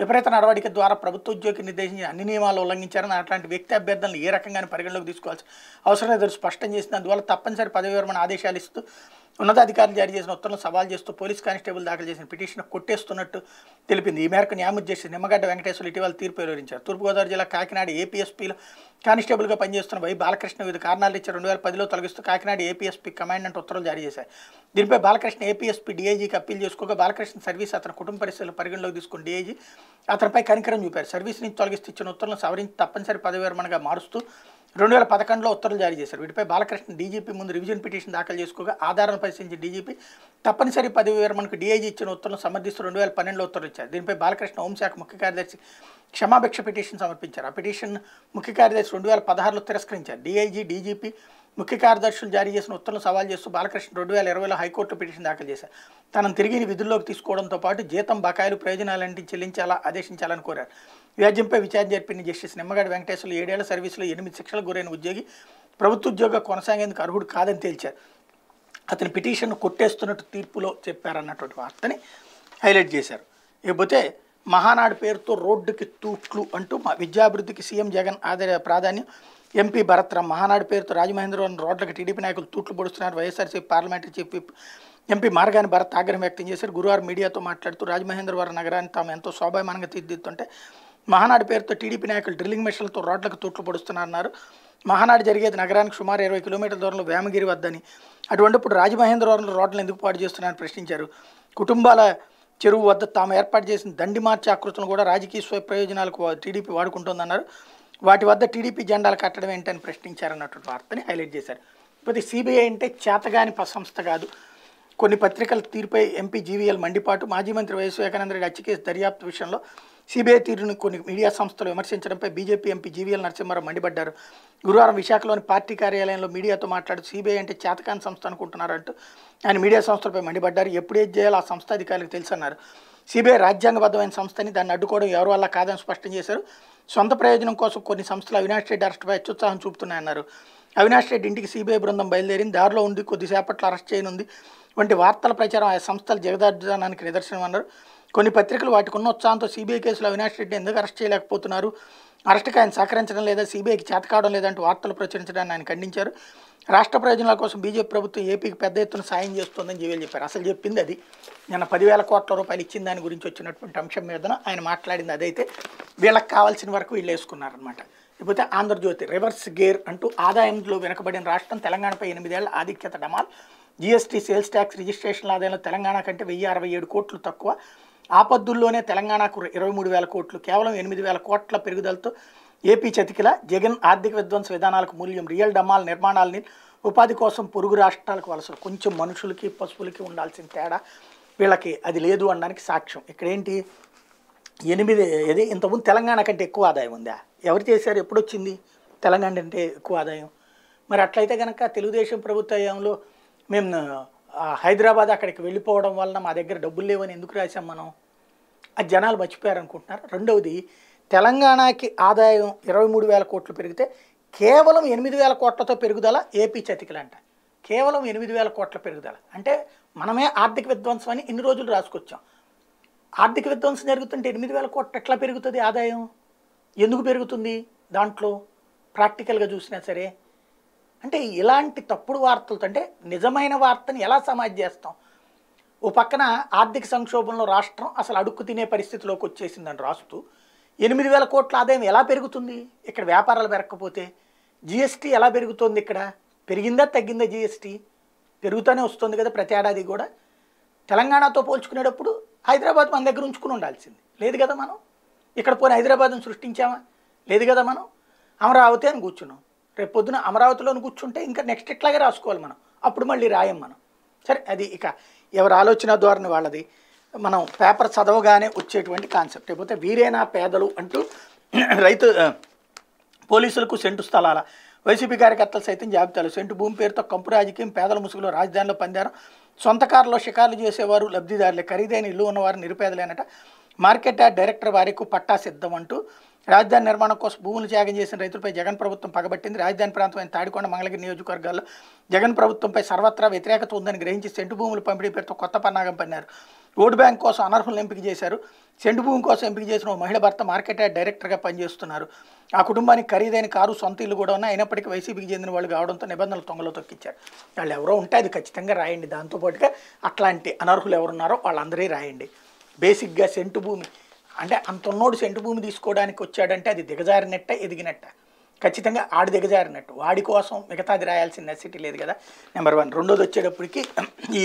విపరీత నడవడిక ద్వారా ప్రభుత్వ ఉద్యోగికి నిర్దేశించిన అన్ని నియమాలు ఉల్లంఘించారని అట్లాంటి వ్యక్తి అభ్యర్థనలు ఏ రకంగా పరిగణలోకి తీసుకోవాల్సిన అవసరం ఎదురు స్పష్టం చేసిన అందువల్ల తప్పనిసరి పదవి విరమణ ఆదేశాలు ఇస్తూ ఉన్నతాధికారులు జారీ చేసిన ఉత్తర్వులను సవాల్ చేస్తూ పోలీస్ కానిస్టేబుల్ దాఖలు చేసిన పిటిషన్ కొట్టేస్తున్నట్టు తెలిపింది ఈ మేరకు న్యాయమూర్తి చేసి నిమ్మగడ్డ వెంకటేశ్వరులు ఇటీవల తీర్పు వివరించారు తూర్పుగోదావరి జిల్లా కాకినాడ ఏపీఎస్పీలో కానిస్టేబుల్గా పనిచేస్తున్న వై బాలకృష్ణ వివిధ కారణాలు ఇచ్చి రెండు వేల పదిలో తొలగిస్తూ కాకినాడ ఏపీఎస్పీ కమాండెంట్ ఉత్తర్వులు జారీ చేశారు దీనిపై బాలకృష్ణ ఏపీఎస్పీ డీఐజీకి అప్పీల్ చేసుకోగా బాలకృష్ణ సర్వీస్ అతని కుటుంబ పరిస్థితులు పరిగణలోకి తీసుకుని డీఐజీ అతనిపై కనికరం చూపారు సర్వీస్ నుంచి తొలగిస్తూ ఇచ్చిన ఉత్తర్వులను సవరించి తప్పనిసరి పదవి విరమణగా మారుస్తూ రెండు వేల పదకొండులో ఉత్తర్వులు జారీ చేశారు వీటిపై బాలకృష్ణ డీజీపీ ముందు రివిజన్ పిటిషన్ దాఖలు చేసుకోగా ఆధారాలను పరిశీలించిన డీజీపీ తప్పనిసరి పదవి విరమణకు డీఐజీ ఇచ్చిన ఉత్తర్వులను సమర్థిస్తూ రెండు వేల పన్నెండులో ఉత్తర్వులు ఇచ్చారు దీనిపై బాలకృష్ణ హోంశాఖ ముఖ్య కార్యదర్శి క్షమాభిక్ష పిటిషన్ సమర్పించారు ఆ పిటిషన్ ముఖ్య కార్యదర్శి రెండు వేల పదహారులో తిరస్కరించారు డీఐజీ డీజీపీ ముఖ్య కార్యదర్శులు జారీ చేసిన ఉత్తర్వులు సవాల్ చేస్తూ బాలకృష్ణ రెండు వేల ఇరవైలో హైకోర్టు పిటిషన్ దాఖలు చేశారు తనను తిరిగి విధుల్లోకి తీసుకోవడంతో పాటు జీతం బకాయిలు ప్రయోజనాలన్నింటినీ చెల్లించాలా ఆదేశించాలని కోరారు వ్యాజ్యంపై విచారణ జరిపిన జస్టిస్ నిమ్మగడ్డ వెంకటేశ్వర్లు ఏడేళ్ల సర్వీసులో ఎనిమిది శిక్షలకు గురైన ఉద్యోగి ప్రభుత్వ ఉద్యోగం కొనసాగేందుకు అర్హుడు కాదని తేల్చారు అతని పిటిషన్ను కొట్టేస్తున్నట్టు తీర్పులో చెప్పారన్నటువంటి వార్తని హైలైట్ చేశారు ఇకపోతే మహానాడు పేరుతో రోడ్డుకి తూట్లు అంటూ మా విద్యాభివృద్ధికి సీఎం జగన్ ఆదర ప్రాధాన్యం ఎంపీ భరత్రామ్ మహానాడు పేరుతో రాజమహేంద్రవరం రోడ్లకు టీడీపీ నాయకులు తూట్లు పొడుస్తున్నారు వైఎస్ఆర్సీపీ పార్లమెంటరీ చీఫ్ ఎంపీ మార్గాన్ని భరత్ ఆగ్రహం వ్యక్తం చేశారు గురువారం మీడియాతో మాట్లాడుతూ రాజమహేంద్రవరం నగరాన్ని తాము ఎంతో శోభాయమానంగా తీర్దిద్దుతుంటే మహానాడు పేరుతో టీడీపీ నాయకులు డ్రిల్లింగ్ మెషన్లతో రోడ్లకు తోట్లు పొడుస్తున్నారన్నారు మహానాడు జరిగేది నగరానికి సుమారు ఇరవై కిలోమీటర్ల దూరంలో వేమగిరి వద్దని అటువంటిప్పుడు రాజమహేంద్రవరంలో రోడ్లను ఎందుకు పాటు చేస్తున్నారని ప్రశ్నించారు కుటుంబాల చెరువు వద్ద తాము ఏర్పాటు చేసిన దండి మార్చి ఆకృతులను కూడా రాజకీయ ప్రయోజనాలకు టీడీపీ వాడుకుంటోందన్నారు వాటి వద్ద టీడీపీ జెండాలు కట్టడం ఏంటని ప్రశ్నించారన్నటువంటి వార్తని హైలైట్ చేశారు ఇప్పుడు సిబిఐ అంటే చేతగాని సంస్థ కాదు కొన్ని పత్రికల తీరుపై ఎంపీ జీవీఎల్ మండిపాటు మాజీ మంత్రి వైఎస్ వివేకానందరెడ్డి అచ్చకేసి కేసు దర్యాప్తు విషయంలో సిబిఐ తీరును కొన్ని మీడియా సంస్థలు విమర్శించడంపై బీజేపీ ఎంపీ జీవీఎల్ నరసింహారావు మండిపడ్డారు గురువారం విశాఖలోని పార్టీ కార్యాలయంలో మీడియాతో మాట్లాడుతూ సీబీఐ అంటే చేతకాని సంస్థ అనుకుంటున్నారంటూ ఆయన మీడియా సంస్థలపై మండిపడ్డారు ఎప్పుడు ఏది చేయాలో ఆ సంస్థ అధికారులకు తెలుసన్నారు సిబిఐ రాజ్యాంగబద్ధమైన సంస్థని దాన్ని అడ్డుకోవడం ఎవరి వల్ల కాదని స్పష్టం చేశారు సొంత ప్రయోజనం కోసం కొన్ని సంస్థలు అవినాష్ రెడ్డి అరెస్టుపై అత్యుత్సాహం చూపుతున్నాయన్నారు అవినాష్ రెడ్డి ఇంటికి సీబీఐ బృందం బయలుదేరింది దారిలో ఉండి కొద్దిసేపట్లో అరెస్ట్ చేయనుంది వంటి వార్తల ప్రచారం ఆ సంస్థల నిదర్శనం అన్నారు కొన్ని పత్రికలు వాటికి ఉన్న ఉత్సాహంతో సిబిఐ కేసులో అవినాష్ రెడ్డి ఎందుకు అరెస్ట్ చేయలేకపోతున్నారు అరెస్ట్కి ఆయన సహకరించడం లేదా సిబిఐకి చేతకావడం లేదంటూ వార్తలు ప్రచురించడాన్ని ఆయన ఖండించారు రాష్ట్ర ప్రయోజనాల కోసం బీజేపీ ప్రభుత్వం ఏపీకి పెద్ద ఎత్తున సాయం చేస్తోందని జీవేలు చెప్పారు అసలు చెప్పింది అది నిన్న పదివేల కోట్ల రూపాయలు ఇచ్చిన దాని గురించి వచ్చినటువంటి అంశం మీదన ఆయన మాట్లాడింది అదైతే వీళ్ళకి కావాల్సిన వరకు వీళ్ళు వేసుకున్నారనమాట లేకపోతే ఆంధ్రజ్యోతి రివర్స్ గేర్ అంటూ ఆదాయంలో వెనుకబడిన రాష్ట్రం తెలంగాణపై ఎనిమిదేళ్ల ఆధిక్యత డమాల్ జిఎస్టీ సేల్స్ ట్యాక్స్ రిజిస్ట్రేషన్ ఆదాయంలో తెలంగాణ కంటే వెయ్యి అరవై ఏడు కోట్లు తక్కువ ఆపద్దుల్లోనే తెలంగాణకు ఇరవై మూడు వేల కోట్లు కేవలం ఎనిమిది వేల కోట్ల పెరుగుదలతో ఏపీ చతికిల జగన్ ఆర్థిక విధ్వంస విధానాలకు మూల్యం రియల్ డమాల్ నిర్మాణాలని ఉపాధి కోసం పొరుగు రాష్ట్రాలకు వలస కొంచెం మనుషులకి పశువులకి ఉండాల్సిన తేడా వీళ్ళకి అది లేదు అనడానికి సాక్ష్యం ఇక్కడ ఏంటి ఎనిమిది ఏది ఇంతకుముందు తెలంగాణ కంటే ఎక్కువ ఆదాయం ఉందా ఎవరు చేశారు ఎప్పుడు వచ్చింది తెలంగాణ అంటే ఎక్కువ ఆదాయం మరి అట్లయితే కనుక తెలుగుదేశం ప్రభుత్వ మేము హైదరాబాద్ అక్కడికి వెళ్ళిపోవడం వలన మా దగ్గర డబ్బులు లేవని ఎందుకు రాసాం మనం ఆ జనాలు మర్చిపోయారు అనుకుంటున్నారు రెండవది తెలంగాణకి ఆదాయం ఇరవై మూడు వేల కోట్లు పెరిగితే కేవలం ఎనిమిది వేల కోట్లతో పెరుగుదల ఏపీ చతికిలంట కేవలం ఎనిమిది వేల కోట్ల పెరుగుదల అంటే మనమే ఆర్థిక విధ్వంసం అని ఇన్ని రోజులు రాసుకొచ్చాం ఆర్థిక విధ్వంసం జరుగుతుంటే ఎనిమిది వేల కోట్లు ఎట్లా పెరుగుతుంది ఆదాయం ఎందుకు పెరుగుతుంది దాంట్లో ప్రాక్టికల్గా చూసినా సరే అంటే ఇలాంటి తప్పుడు వార్తలతో అంటే నిజమైన వార్తని ఎలా సమాజ్ చేస్తాం ఓ పక్కన ఆర్థిక సంక్షోభంలో రాష్ట్రం అసలు అడుక్కు తినే పరిస్థితిలోకి వచ్చేసిందని రాస్తూ ఎనిమిది వేల కోట్ల ఆదాయం ఎలా పెరుగుతుంది ఇక్కడ వ్యాపారాలు పెరగకపోతే జిఎస్టీ ఎలా పెరుగుతుంది ఇక్కడ పెరిగిందా తగ్గిందా జిఎస్టీ పెరుగుతూనే వస్తుంది కదా ప్రతి ఏడాది కూడా తెలంగాణతో పోల్చుకునేటప్పుడు హైదరాబాద్ మన దగ్గర ఉంచుకుని ఉండాల్సింది లేదు కదా మనం ఇక్కడ పోయిన హైదరాబాద్ను సృష్టించామా లేదు కదా మనం అమరావతి అని కూర్చున్నాం రేపు పొద్దున అమరావతిలో కూర్చుంటే ఇంకా నెక్స్ట్ ఎట్లాగే రాసుకోవాలి మనం అప్పుడు మళ్ళీ రాయం మనం సరే అది ఇక ఎవరి ఆలోచన ధోరణి వాళ్ళది మనం పేపర్ చదవగానే వచ్చేటువంటి కాన్సెప్ట్ లేకపోతే వీరేనా పేదలు అంటూ రైతు పోలీసులకు సెంటు స్థలాల వైసీపీ కార్యకర్తలు సైతం జాబితాలు సెంటు భూమి పేరుతో కంపు రాజకీయం పేదల ముసుగులో రాజధానిలో పందారు సొంత కారులో షికార్లు చేసేవారు లబ్ధిదారులే ఖరీదైన ఇల్లు ఉన్నవారు నిరుపేదలేనట మార్కెట్ డైరెక్టర్ వారికి పట్టా సిద్ధం అంటూ రాజధాని నిర్మాణం కోసం భూములు త్యాగం చేసిన రైతులపై జగన్ ప్రభుత్వం పగబట్టింది రాజధాని ప్రాంతమైన తాడికొండ మంగళగిరి నియోజకవర్గాల్లో జగన్ ప్రభుత్వంపై సర్వత్రా వ్యతిరేకత ఉందని గ్రహించి సెంటు భూములు పంపిణీ పేరుతో కొత్త పన్నాగం పన్నారు ఓటు బ్యాంక్ కోసం అనర్హులను ఎంపిక చేశారు సెంటు భూమి కోసం ఎంపిక చేసిన ఓ మహిళ భర్త మార్కెట్ డైరెక్టర్గా పనిచేస్తున్నారు ఆ కుటుంబానికి ఖరీదైన కారు సొంత ఇల్లు కూడా ఉన్నాయి అయినప్పటికీ వైసీపీకి చెందిన వాళ్ళు కావడంతో నిబంధనలు తొంగలో తొక్కించారు వాళ్ళు ఎవరో ఉంటే అది ఖచ్చితంగా రాయండి దాంతోపాటుగా అట్లాంటి అనర్హులు ఎవరున్నారో వాళ్ళందరూ రాయండి బేసిక్గా సెంటు భూమి అంటే ఉన్నోడు సెంటు భూమి తీసుకోవడానికి వచ్చాడంటే అది దిగజారినట్ట ఎదిగినట్ట ఖచ్చితంగా ఆడు దిగజారినట్టు వాడి కోసం మిగతాది రాయాల్సిన నెసిటీ లేదు కదా నెంబర్ వన్ రెండోది వచ్చేటప్పటికి ఈ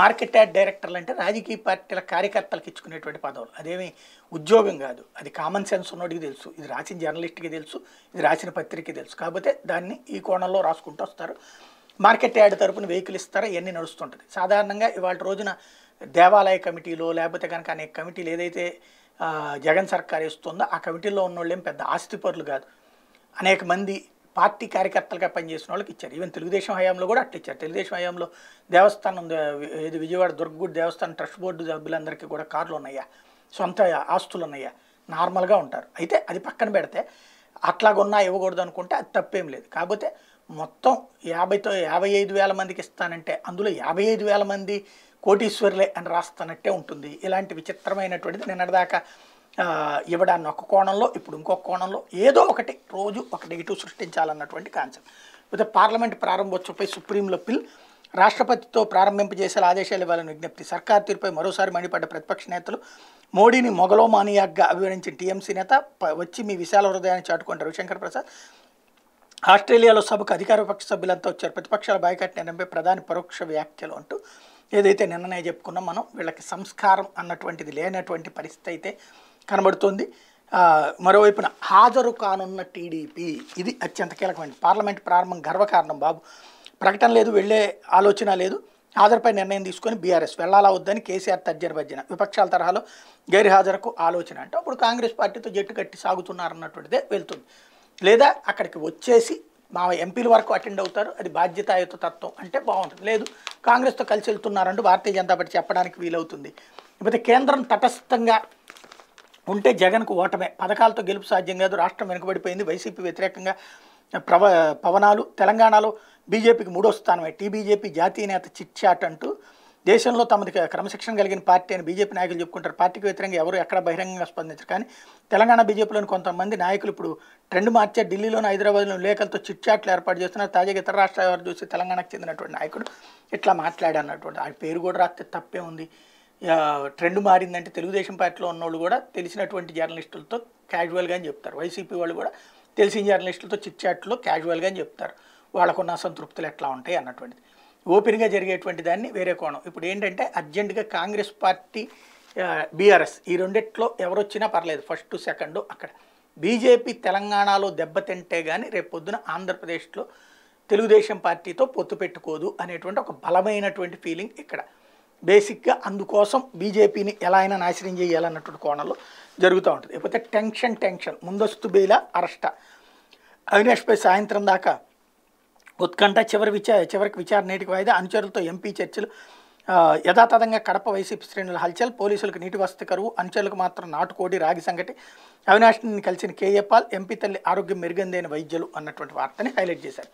మార్కెట్ యాడ్ డైరెక్టర్లు అంటే రాజకీయ పార్టీల కార్యకర్తలకు ఇచ్చుకునేటువంటి పదవులు అదేమి ఉద్యోగం కాదు అది కామన్ సెన్స్ ఉన్నోడికి తెలుసు ఇది రాసిన జర్నలిస్ట్కి తెలుసు ఇది రాసిన పత్రికకి తెలుసు కాకపోతే దాన్ని ఈ కోణంలో రాసుకుంటూ వస్తారు మార్కెట్ యాడ్ తరపున వెహికల్ ఇస్తారో ఇవన్నీ నడుస్తుంటుంది సాధారణంగా ఇవాళ రోజున దేవాలయ కమిటీలో లేకపోతే కనుక అనేక కమిటీలు ఏదైతే జగన్ సర్కార్ ఇస్తుందో ఆ కమిటీలో ఉన్న వాళ్ళేం పెద్ద ఆస్తిపరులు కాదు అనేక మంది పార్టీ కార్యకర్తలుగా పనిచేసిన వాళ్ళకి ఇచ్చారు ఈవెన్ తెలుగుదేశం హయాంలో కూడా అట్ట ఇచ్చారు తెలుగుదేశం హయాంలో దేవస్థానం ఇది విజయవాడ దుర్గగుడి దేవస్థానం ట్రస్ట్ బోర్డు సభ్యులందరికీ కూడా కార్లు ఉన్నాయా సొంత ఆస్తులు ఉన్నాయా నార్మల్గా ఉంటారు అయితే అది పక్కన పెడితే అట్లాగున్నా ఇవ్వకూడదు అనుకుంటే అది తప్పేం లేదు కాకపోతే మొత్తం యాభైతో యాభై ఐదు వేల మందికి ఇస్తానంటే అందులో యాభై ఐదు వేల మంది కోటీశ్వరులే అని రాస్తున్నట్టే ఉంటుంది ఇలాంటి విచిత్రమైనటువంటిది నిన్నటిదాకా ఇవ్వడాన్ని ఒక కోణంలో ఇప్పుడు ఇంకొక కోణంలో ఏదో ఒకటి రోజు ఒక నెగిటివ్ సృష్టించాలన్నటువంటి కాన్సెప్ట్ అయితే పార్లమెంట్ ప్రారంభోత్సవపై సుప్రీంలో పిల్ రాష్ట్రపతితో ప్రారంభింపజేసే ఆదేశాలు ఇవ్వాలని విజ్ఞప్తి సర్కార్ తీరుపై మరోసారి మండిపడ్డ ప్రతిపక్ష నేతలు మోడీని మొగలోమానియాగ్గా అభివర్ణించిన టీఎంసీ నేత వచ్చి మీ విశాల హృదయాన్ని చాటుకుంటారు రవిశంకర్ ప్రసాద్ ఆస్ట్రేలియాలో సభకు అధికార పక్ష సభ్యులంతా వచ్చారు ప్రతిపక్షాల బాయ్కాట్ నిర్ణయంపై ప్రధాని పరోక్ష వ్యాఖ్యలు అంటూ ఏదైతే నిన్ననే చెప్పుకున్నాం మనం వీళ్ళకి సంస్కారం అన్నటువంటిది లేనటువంటి పరిస్థితి అయితే కనబడుతుంది మరోవైపున హాజరు కానున్న టీడీపీ ఇది అత్యంత కీలకమైన పార్లమెంట్ ప్రారంభం గర్వకారణం బాబు ప్రకటన లేదు వెళ్ళే ఆలోచన లేదు హాజరుపై నిర్ణయం తీసుకొని బీఆర్ఎస్ వెళ్ళాలా వద్దని కేసీఆర్ తర్జర్ భర్జన విపక్షాల తరహాలో హాజరుకు ఆలోచన అంటే అప్పుడు కాంగ్రెస్ పార్టీతో జట్టు కట్టి సాగుతున్నారన్నటువంటిదే వెళ్తుంది లేదా అక్కడికి వచ్చేసి మా ఎంపీల వరకు అటెండ్ అవుతారు అది బాధ్యతాయుత తత్వం అంటే బాగుంటుంది లేదు కాంగ్రెస్తో కలిసి వెళ్తున్నారంటూ భారతీయ జనతా పార్టీ చెప్పడానికి వీలవుతుంది ఇకపోతే కేంద్రం తటస్థంగా ఉంటే జగన్కు ఓటమే పథకాలతో గెలుపు సాధ్యం కాదు రాష్ట్రం వెనుకబడిపోయింది వైసీపీ వ్యతిరేకంగా ప్రవ పవనాలు తెలంగాణలో బీజేపీకి మూడో స్థానమే టీబీజేపీ జాతీయ నేత చిట్ చాట్ అంటూ దేశంలో తమకి క్రమశిక్షణ కలిగిన పార్టీ అని బీజేపీ నాయకులు చెప్పుకుంటారు పార్టీకి వ్యతిరేకంగా ఎవరు ఎక్కడ బహిరంగంగా స్పందించరు కానీ తెలంగాణ బీజేపీలోని కొంతమంది నాయకులు ఇప్పుడు ట్రెండ్ మార్చే ఢిల్లీలోని హైదరాబాద్లోని లేఖలతో చిట్చాట్లు ఏర్పాటు చేస్తున్నారు తాజాగా ఇతర రాష్ట్రాల వారు చూసి తెలంగాణకు చెందినటువంటి నాయకుడు ఇట్లా మాట్లాడన్నటువంటి ఆ పేరు కూడా రాస్తే తప్పే ఉంది ట్రెండ్ మారిందంటే తెలుగుదేశం పార్టీలో ఉన్నోళ్ళు కూడా తెలిసినటువంటి జర్నలిస్టులతో క్యాజువల్గానే చెప్తారు వైసీపీ వాళ్ళు కూడా తెలిసిన జర్నలిస్టులతో చిట్చాట్లో క్యాజువల్గానే చెప్తారు వాళ్ళకున్న అసంతృప్తులు ఎట్లా ఉంటాయి అన్నటువంటిది ఓపెన్గా జరిగేటువంటి దాన్ని వేరే కోణం ఇప్పుడు ఏంటంటే అర్జెంటుగా కాంగ్రెస్ పార్టీ బీఆర్ఎస్ ఈ రెండిట్లో ఎవరొచ్చినా పర్లేదు ఫస్ట్ సెకండ్ అక్కడ బీజేపీ తెలంగాణలో దెబ్బతింటే కానీ రేపు పొద్దున ఆంధ్రప్రదేశ్లో తెలుగుదేశం పార్టీతో పొత్తు పెట్టుకోదు అనేటువంటి ఒక బలమైనటువంటి ఫీలింగ్ ఇక్కడ బేసిక్గా అందుకోసం బీజేపీని ఎలా అయినా నాశనం చేయాలన్నటువంటి కోణంలో జరుగుతూ ఉంటుంది లేకపోతే టెన్షన్ టెన్షన్ ముందస్తు బెయిల అరెస్ట పై సాయంత్రం దాకా ఉత్కంఠ చివరి విచార చివరికి విచారణ నేటికి వాయిదా అనుచరులతో ఎంపీ చర్చలు యథాతథంగా కడప వైసీపీ శ్రేణుల హల్చల్ పోలీసులకు నీటి వసతి కరువు అనుచరులకు మాత్రం నాటుకోడి రాగి సంగటి అవినాష్ని కలిసిన కేఏపాల్ ఎంపీ తల్లి ఆరోగ్యం మెరుగందైన వైద్యులు అన్నటువంటి వార్తని హైలైట్ చేశారు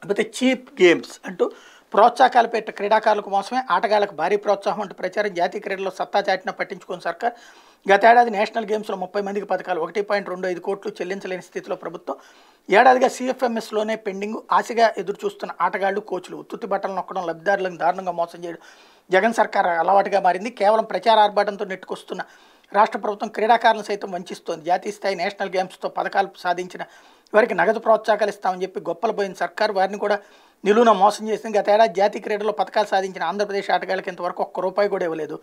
కాకపోతే చీప్ గేమ్స్ అంటూ ప్రోత్సాహకాలు పెట్ట క్రీడాకారులకు మోసమే ఆటగాళ్లకు భారీ ప్రోత్సాహం అంటూ ప్రచారం జాతీయ క్రీడలో సత్తా చాటిన పట్టించుకుని సర్కార్ గతేడాది నేషనల్ గేమ్స్లో ముప్పై మందికి పథకాలు ఒకటి పాయింట్ రెండు ఐదు కోట్లు చెల్లించలేని స్థితిలో ప్రభుత్వం ఏడాదిగా సిఎఫ్ఎంఎస్లోనే పెండింగ్ ఆశగా ఎదురు చూస్తున్న ఆటగాళ్లు కోచ్లు ఉత్తుత్తి బట్టలు నొక్కడం లబ్ధిదారులను దారుణంగా మోసం చేయడం జగన్ సర్కార్ అలవాటుగా మారింది కేవలం ప్రచార ఆర్భాటంతో నెట్టుకొస్తున్న రాష్ట్ర ప్రభుత్వం క్రీడాకారులను సైతం వంచిస్తోంది జాతీయ స్థాయి నేషనల్ గేమ్స్తో పథకాలు సాధించిన వారికి నగదు ప్రోత్సాహకాలు ఇస్తామని చెప్పి గొప్పలు పోయిన సర్కార్ వారిని కూడా నిలువున మోసం చేసింది గతేడాది జాతీయ క్రీడలో పథకాలు సాధించిన ఆంధ్రప్రదేశ్ ఆటగాళ్ళకి ఇంతవరకు ఒక్క రూపాయి కూడా ఇవ్వలేదు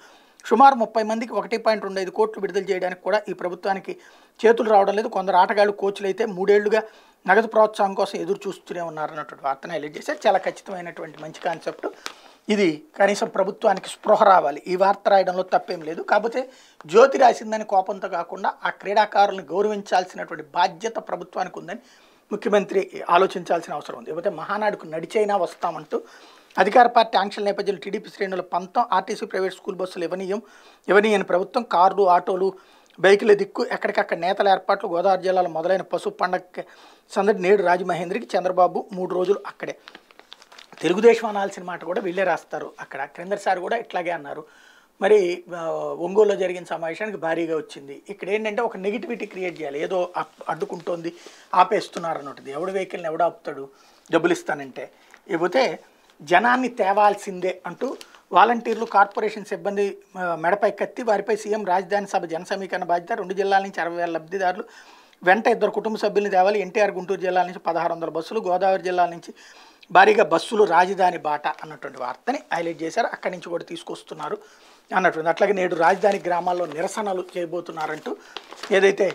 సుమారు ముప్పై మందికి ఒకటి పాయింట్ రెండు ఐదు కోట్లు విడుదల చేయడానికి కూడా ఈ ప్రభుత్వానికి చేతులు రావడం లేదు కొందరు ఆటగాళ్ళు కోచ్లు అయితే మూడేళ్లుగా నగదు ప్రోత్సాహం కోసం ఎదురు చూస్తూనే ఉన్నారన్నటువంటి వార్తను హైలైట్ చేశారు చాలా ఖచ్చితమైనటువంటి మంచి కాన్సెప్ట్ ఇది కనీసం ప్రభుత్వానికి స్పృహ రావాలి ఈ వార్త రాయడంలో తప్పేం లేదు కాకపోతే జ్యోతి రాసిందని కోపంతో కాకుండా ఆ క్రీడాకారులను గౌరవించాల్సినటువంటి బాధ్యత ప్రభుత్వానికి ఉందని ముఖ్యమంత్రి ఆలోచించాల్సిన అవసరం ఉంది లేకపోతే మహానాడుకు నడిచైనా వస్తామంటూ అధికార పార్టీ ఆంక్షల నేపథ్యంలో టీడీపీ శ్రేణుల పంతం ఆర్టీసీ ప్రైవేట్ స్కూల్ బస్సులు ఇవ్వనీయం ఇవ్వనీయని ప్రభుత్వం కార్లు ఆటోలు బైకుల దిక్కు ఎక్కడికక్కడ నేతల ఏర్పాట్లు గోదావరి జిల్లాలో మొదలైన పశు పండగ సందడి నేడు రాజమహేంద్రికి చంద్రబాబు మూడు రోజులు అక్కడే తెలుగుదేశం అనాల్సిన మాట కూడా వీళ్ళే రాస్తారు అక్కడ క్రిందసారి కూడా ఇట్లాగే అన్నారు మరి ఒంగోలులో జరిగిన సమావేశానికి భారీగా వచ్చింది ఇక్కడ ఏంటంటే ఒక నెగిటివిటీ క్రియేట్ చేయాలి ఏదో అడ్డుకుంటోంది ఆపేస్తున్నారు అన్నట్టుది ఎవడు వెహికల్ని ఎవడు ఆపుతాడు డబ్బులు ఇస్తానంటే ఇకపోతే జనాన్ని తేవాల్సిందే అంటూ వాలంటీర్లు కార్పొరేషన్ సిబ్బంది మెడపై కత్తి వారిపై సీఎం రాజధాని సభ జన సమీకరణ బాధ్యత రెండు జిల్లాల నుంచి అరవై వేల లబ్ధిదారులు వెంట ఇద్దరు కుటుంబ సభ్యులను తేవాలి ఎన్టీఆర్ గుంటూరు జిల్లాల నుంచి పదహారు వందల బస్సులు గోదావరి జిల్లాల నుంచి భారీగా బస్సులు రాజధాని బాట అన్నటువంటి వార్తని హైలైట్ చేశారు అక్కడి నుంచి కూడా తీసుకొస్తున్నారు అన్నటువంటి అట్లాగే నేడు రాజధాని గ్రామాల్లో నిరసనలు చేయబోతున్నారంటూ ఏదైతే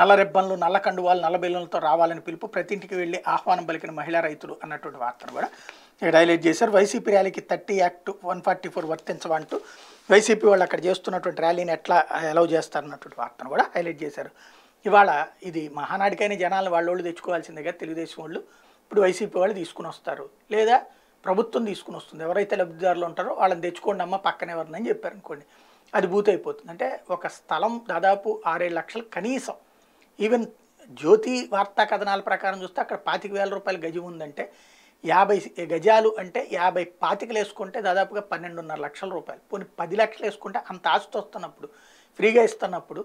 నల్ల రెబ్బన్లు నల్ల కండువాలు నల్ల రావాలని పిలుపు ప్రతి ఇంటికి వెళ్ళి ఆహ్వానం పలికిన మహిళా రైతులు అన్నటువంటి వార్తను కూడా ఇక్కడ హైలైట్ చేశారు వైసీపీ ర్యాలీకి thirty act one forty four వర్తించమంటూ వైసీపీ వాళ్ళు అక్కడ చేస్తున్నటువంటి ర్యాలీని ఎట్లా అలౌ చేస్తారన్నటువంటి వార్తను కూడా హైలైట్ చేశారు ఇవాళ ఇది మహానాడికైన జనాలను వాళ్ళు తెచ్చుకోవాల్సిందిగా తెలుగుదేశం వాళ్ళు ఇప్పుడు వైసీపీ వాళ్ళు తీసుకుని వస్తారు లేదా ప్రభుత్వం తీసుకుని వస్తుంది ఎవరైతే లబ్ధిదారులు ఉంటారో వాళ్ళని తెచ్చుకోండి అమ్మ పక్కన ఎవరినని చెప్పారు అనుకోండి అది బూత్ అయిపోతుంది అంటే ఒక స్థలం దాదాపు ఆరేడు లక్షలు కనీసం ఈవెన్ జ్యోతి వార్తా కథనాల ప్రకారం చూస్తే అక్కడ పాతిక వేల రూపాయల గజం ఉందంటే యాభై గజాలు అంటే యాభై పాతికలు వేసుకుంటే దాదాపుగా పన్నెండున్నర లక్షల రూపాయలు పోనీ పది లక్షలు వేసుకుంటే అంత ఆస్తి వస్తున్నప్పుడు ఫ్రీగా ఇస్తున్నప్పుడు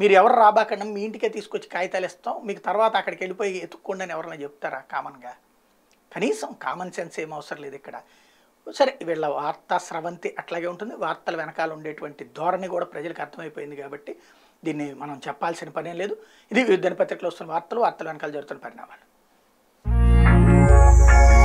మీరు ఎవరు రాబాకండి మీ ఇంటికే తీసుకొచ్చి కాగితాలు ఇస్తాం మీకు తర్వాత అక్కడికి వెళ్ళిపోయి ఎత్తుక్కోండి అని ఎవరైనా చెప్తారా కామన్గా కనీసం కామన్ సెన్స్ ఏం అవసరం లేదు ఇక్కడ సరే వీళ్ళ వార్తా స్రవంతి అట్లాగే ఉంటుంది వార్తల వెనకాల ఉండేటువంటి ధోరణి కూడా ప్రజలకు అర్థమైపోయింది కాబట్టి దీన్ని మనం చెప్పాల్సిన పనేం లేదు ఇది యుద్ధ పత్రికలు వస్తున్న వార్తలు వార్తల వెనకాల జరుగుతున్న పరిణామాలు oh.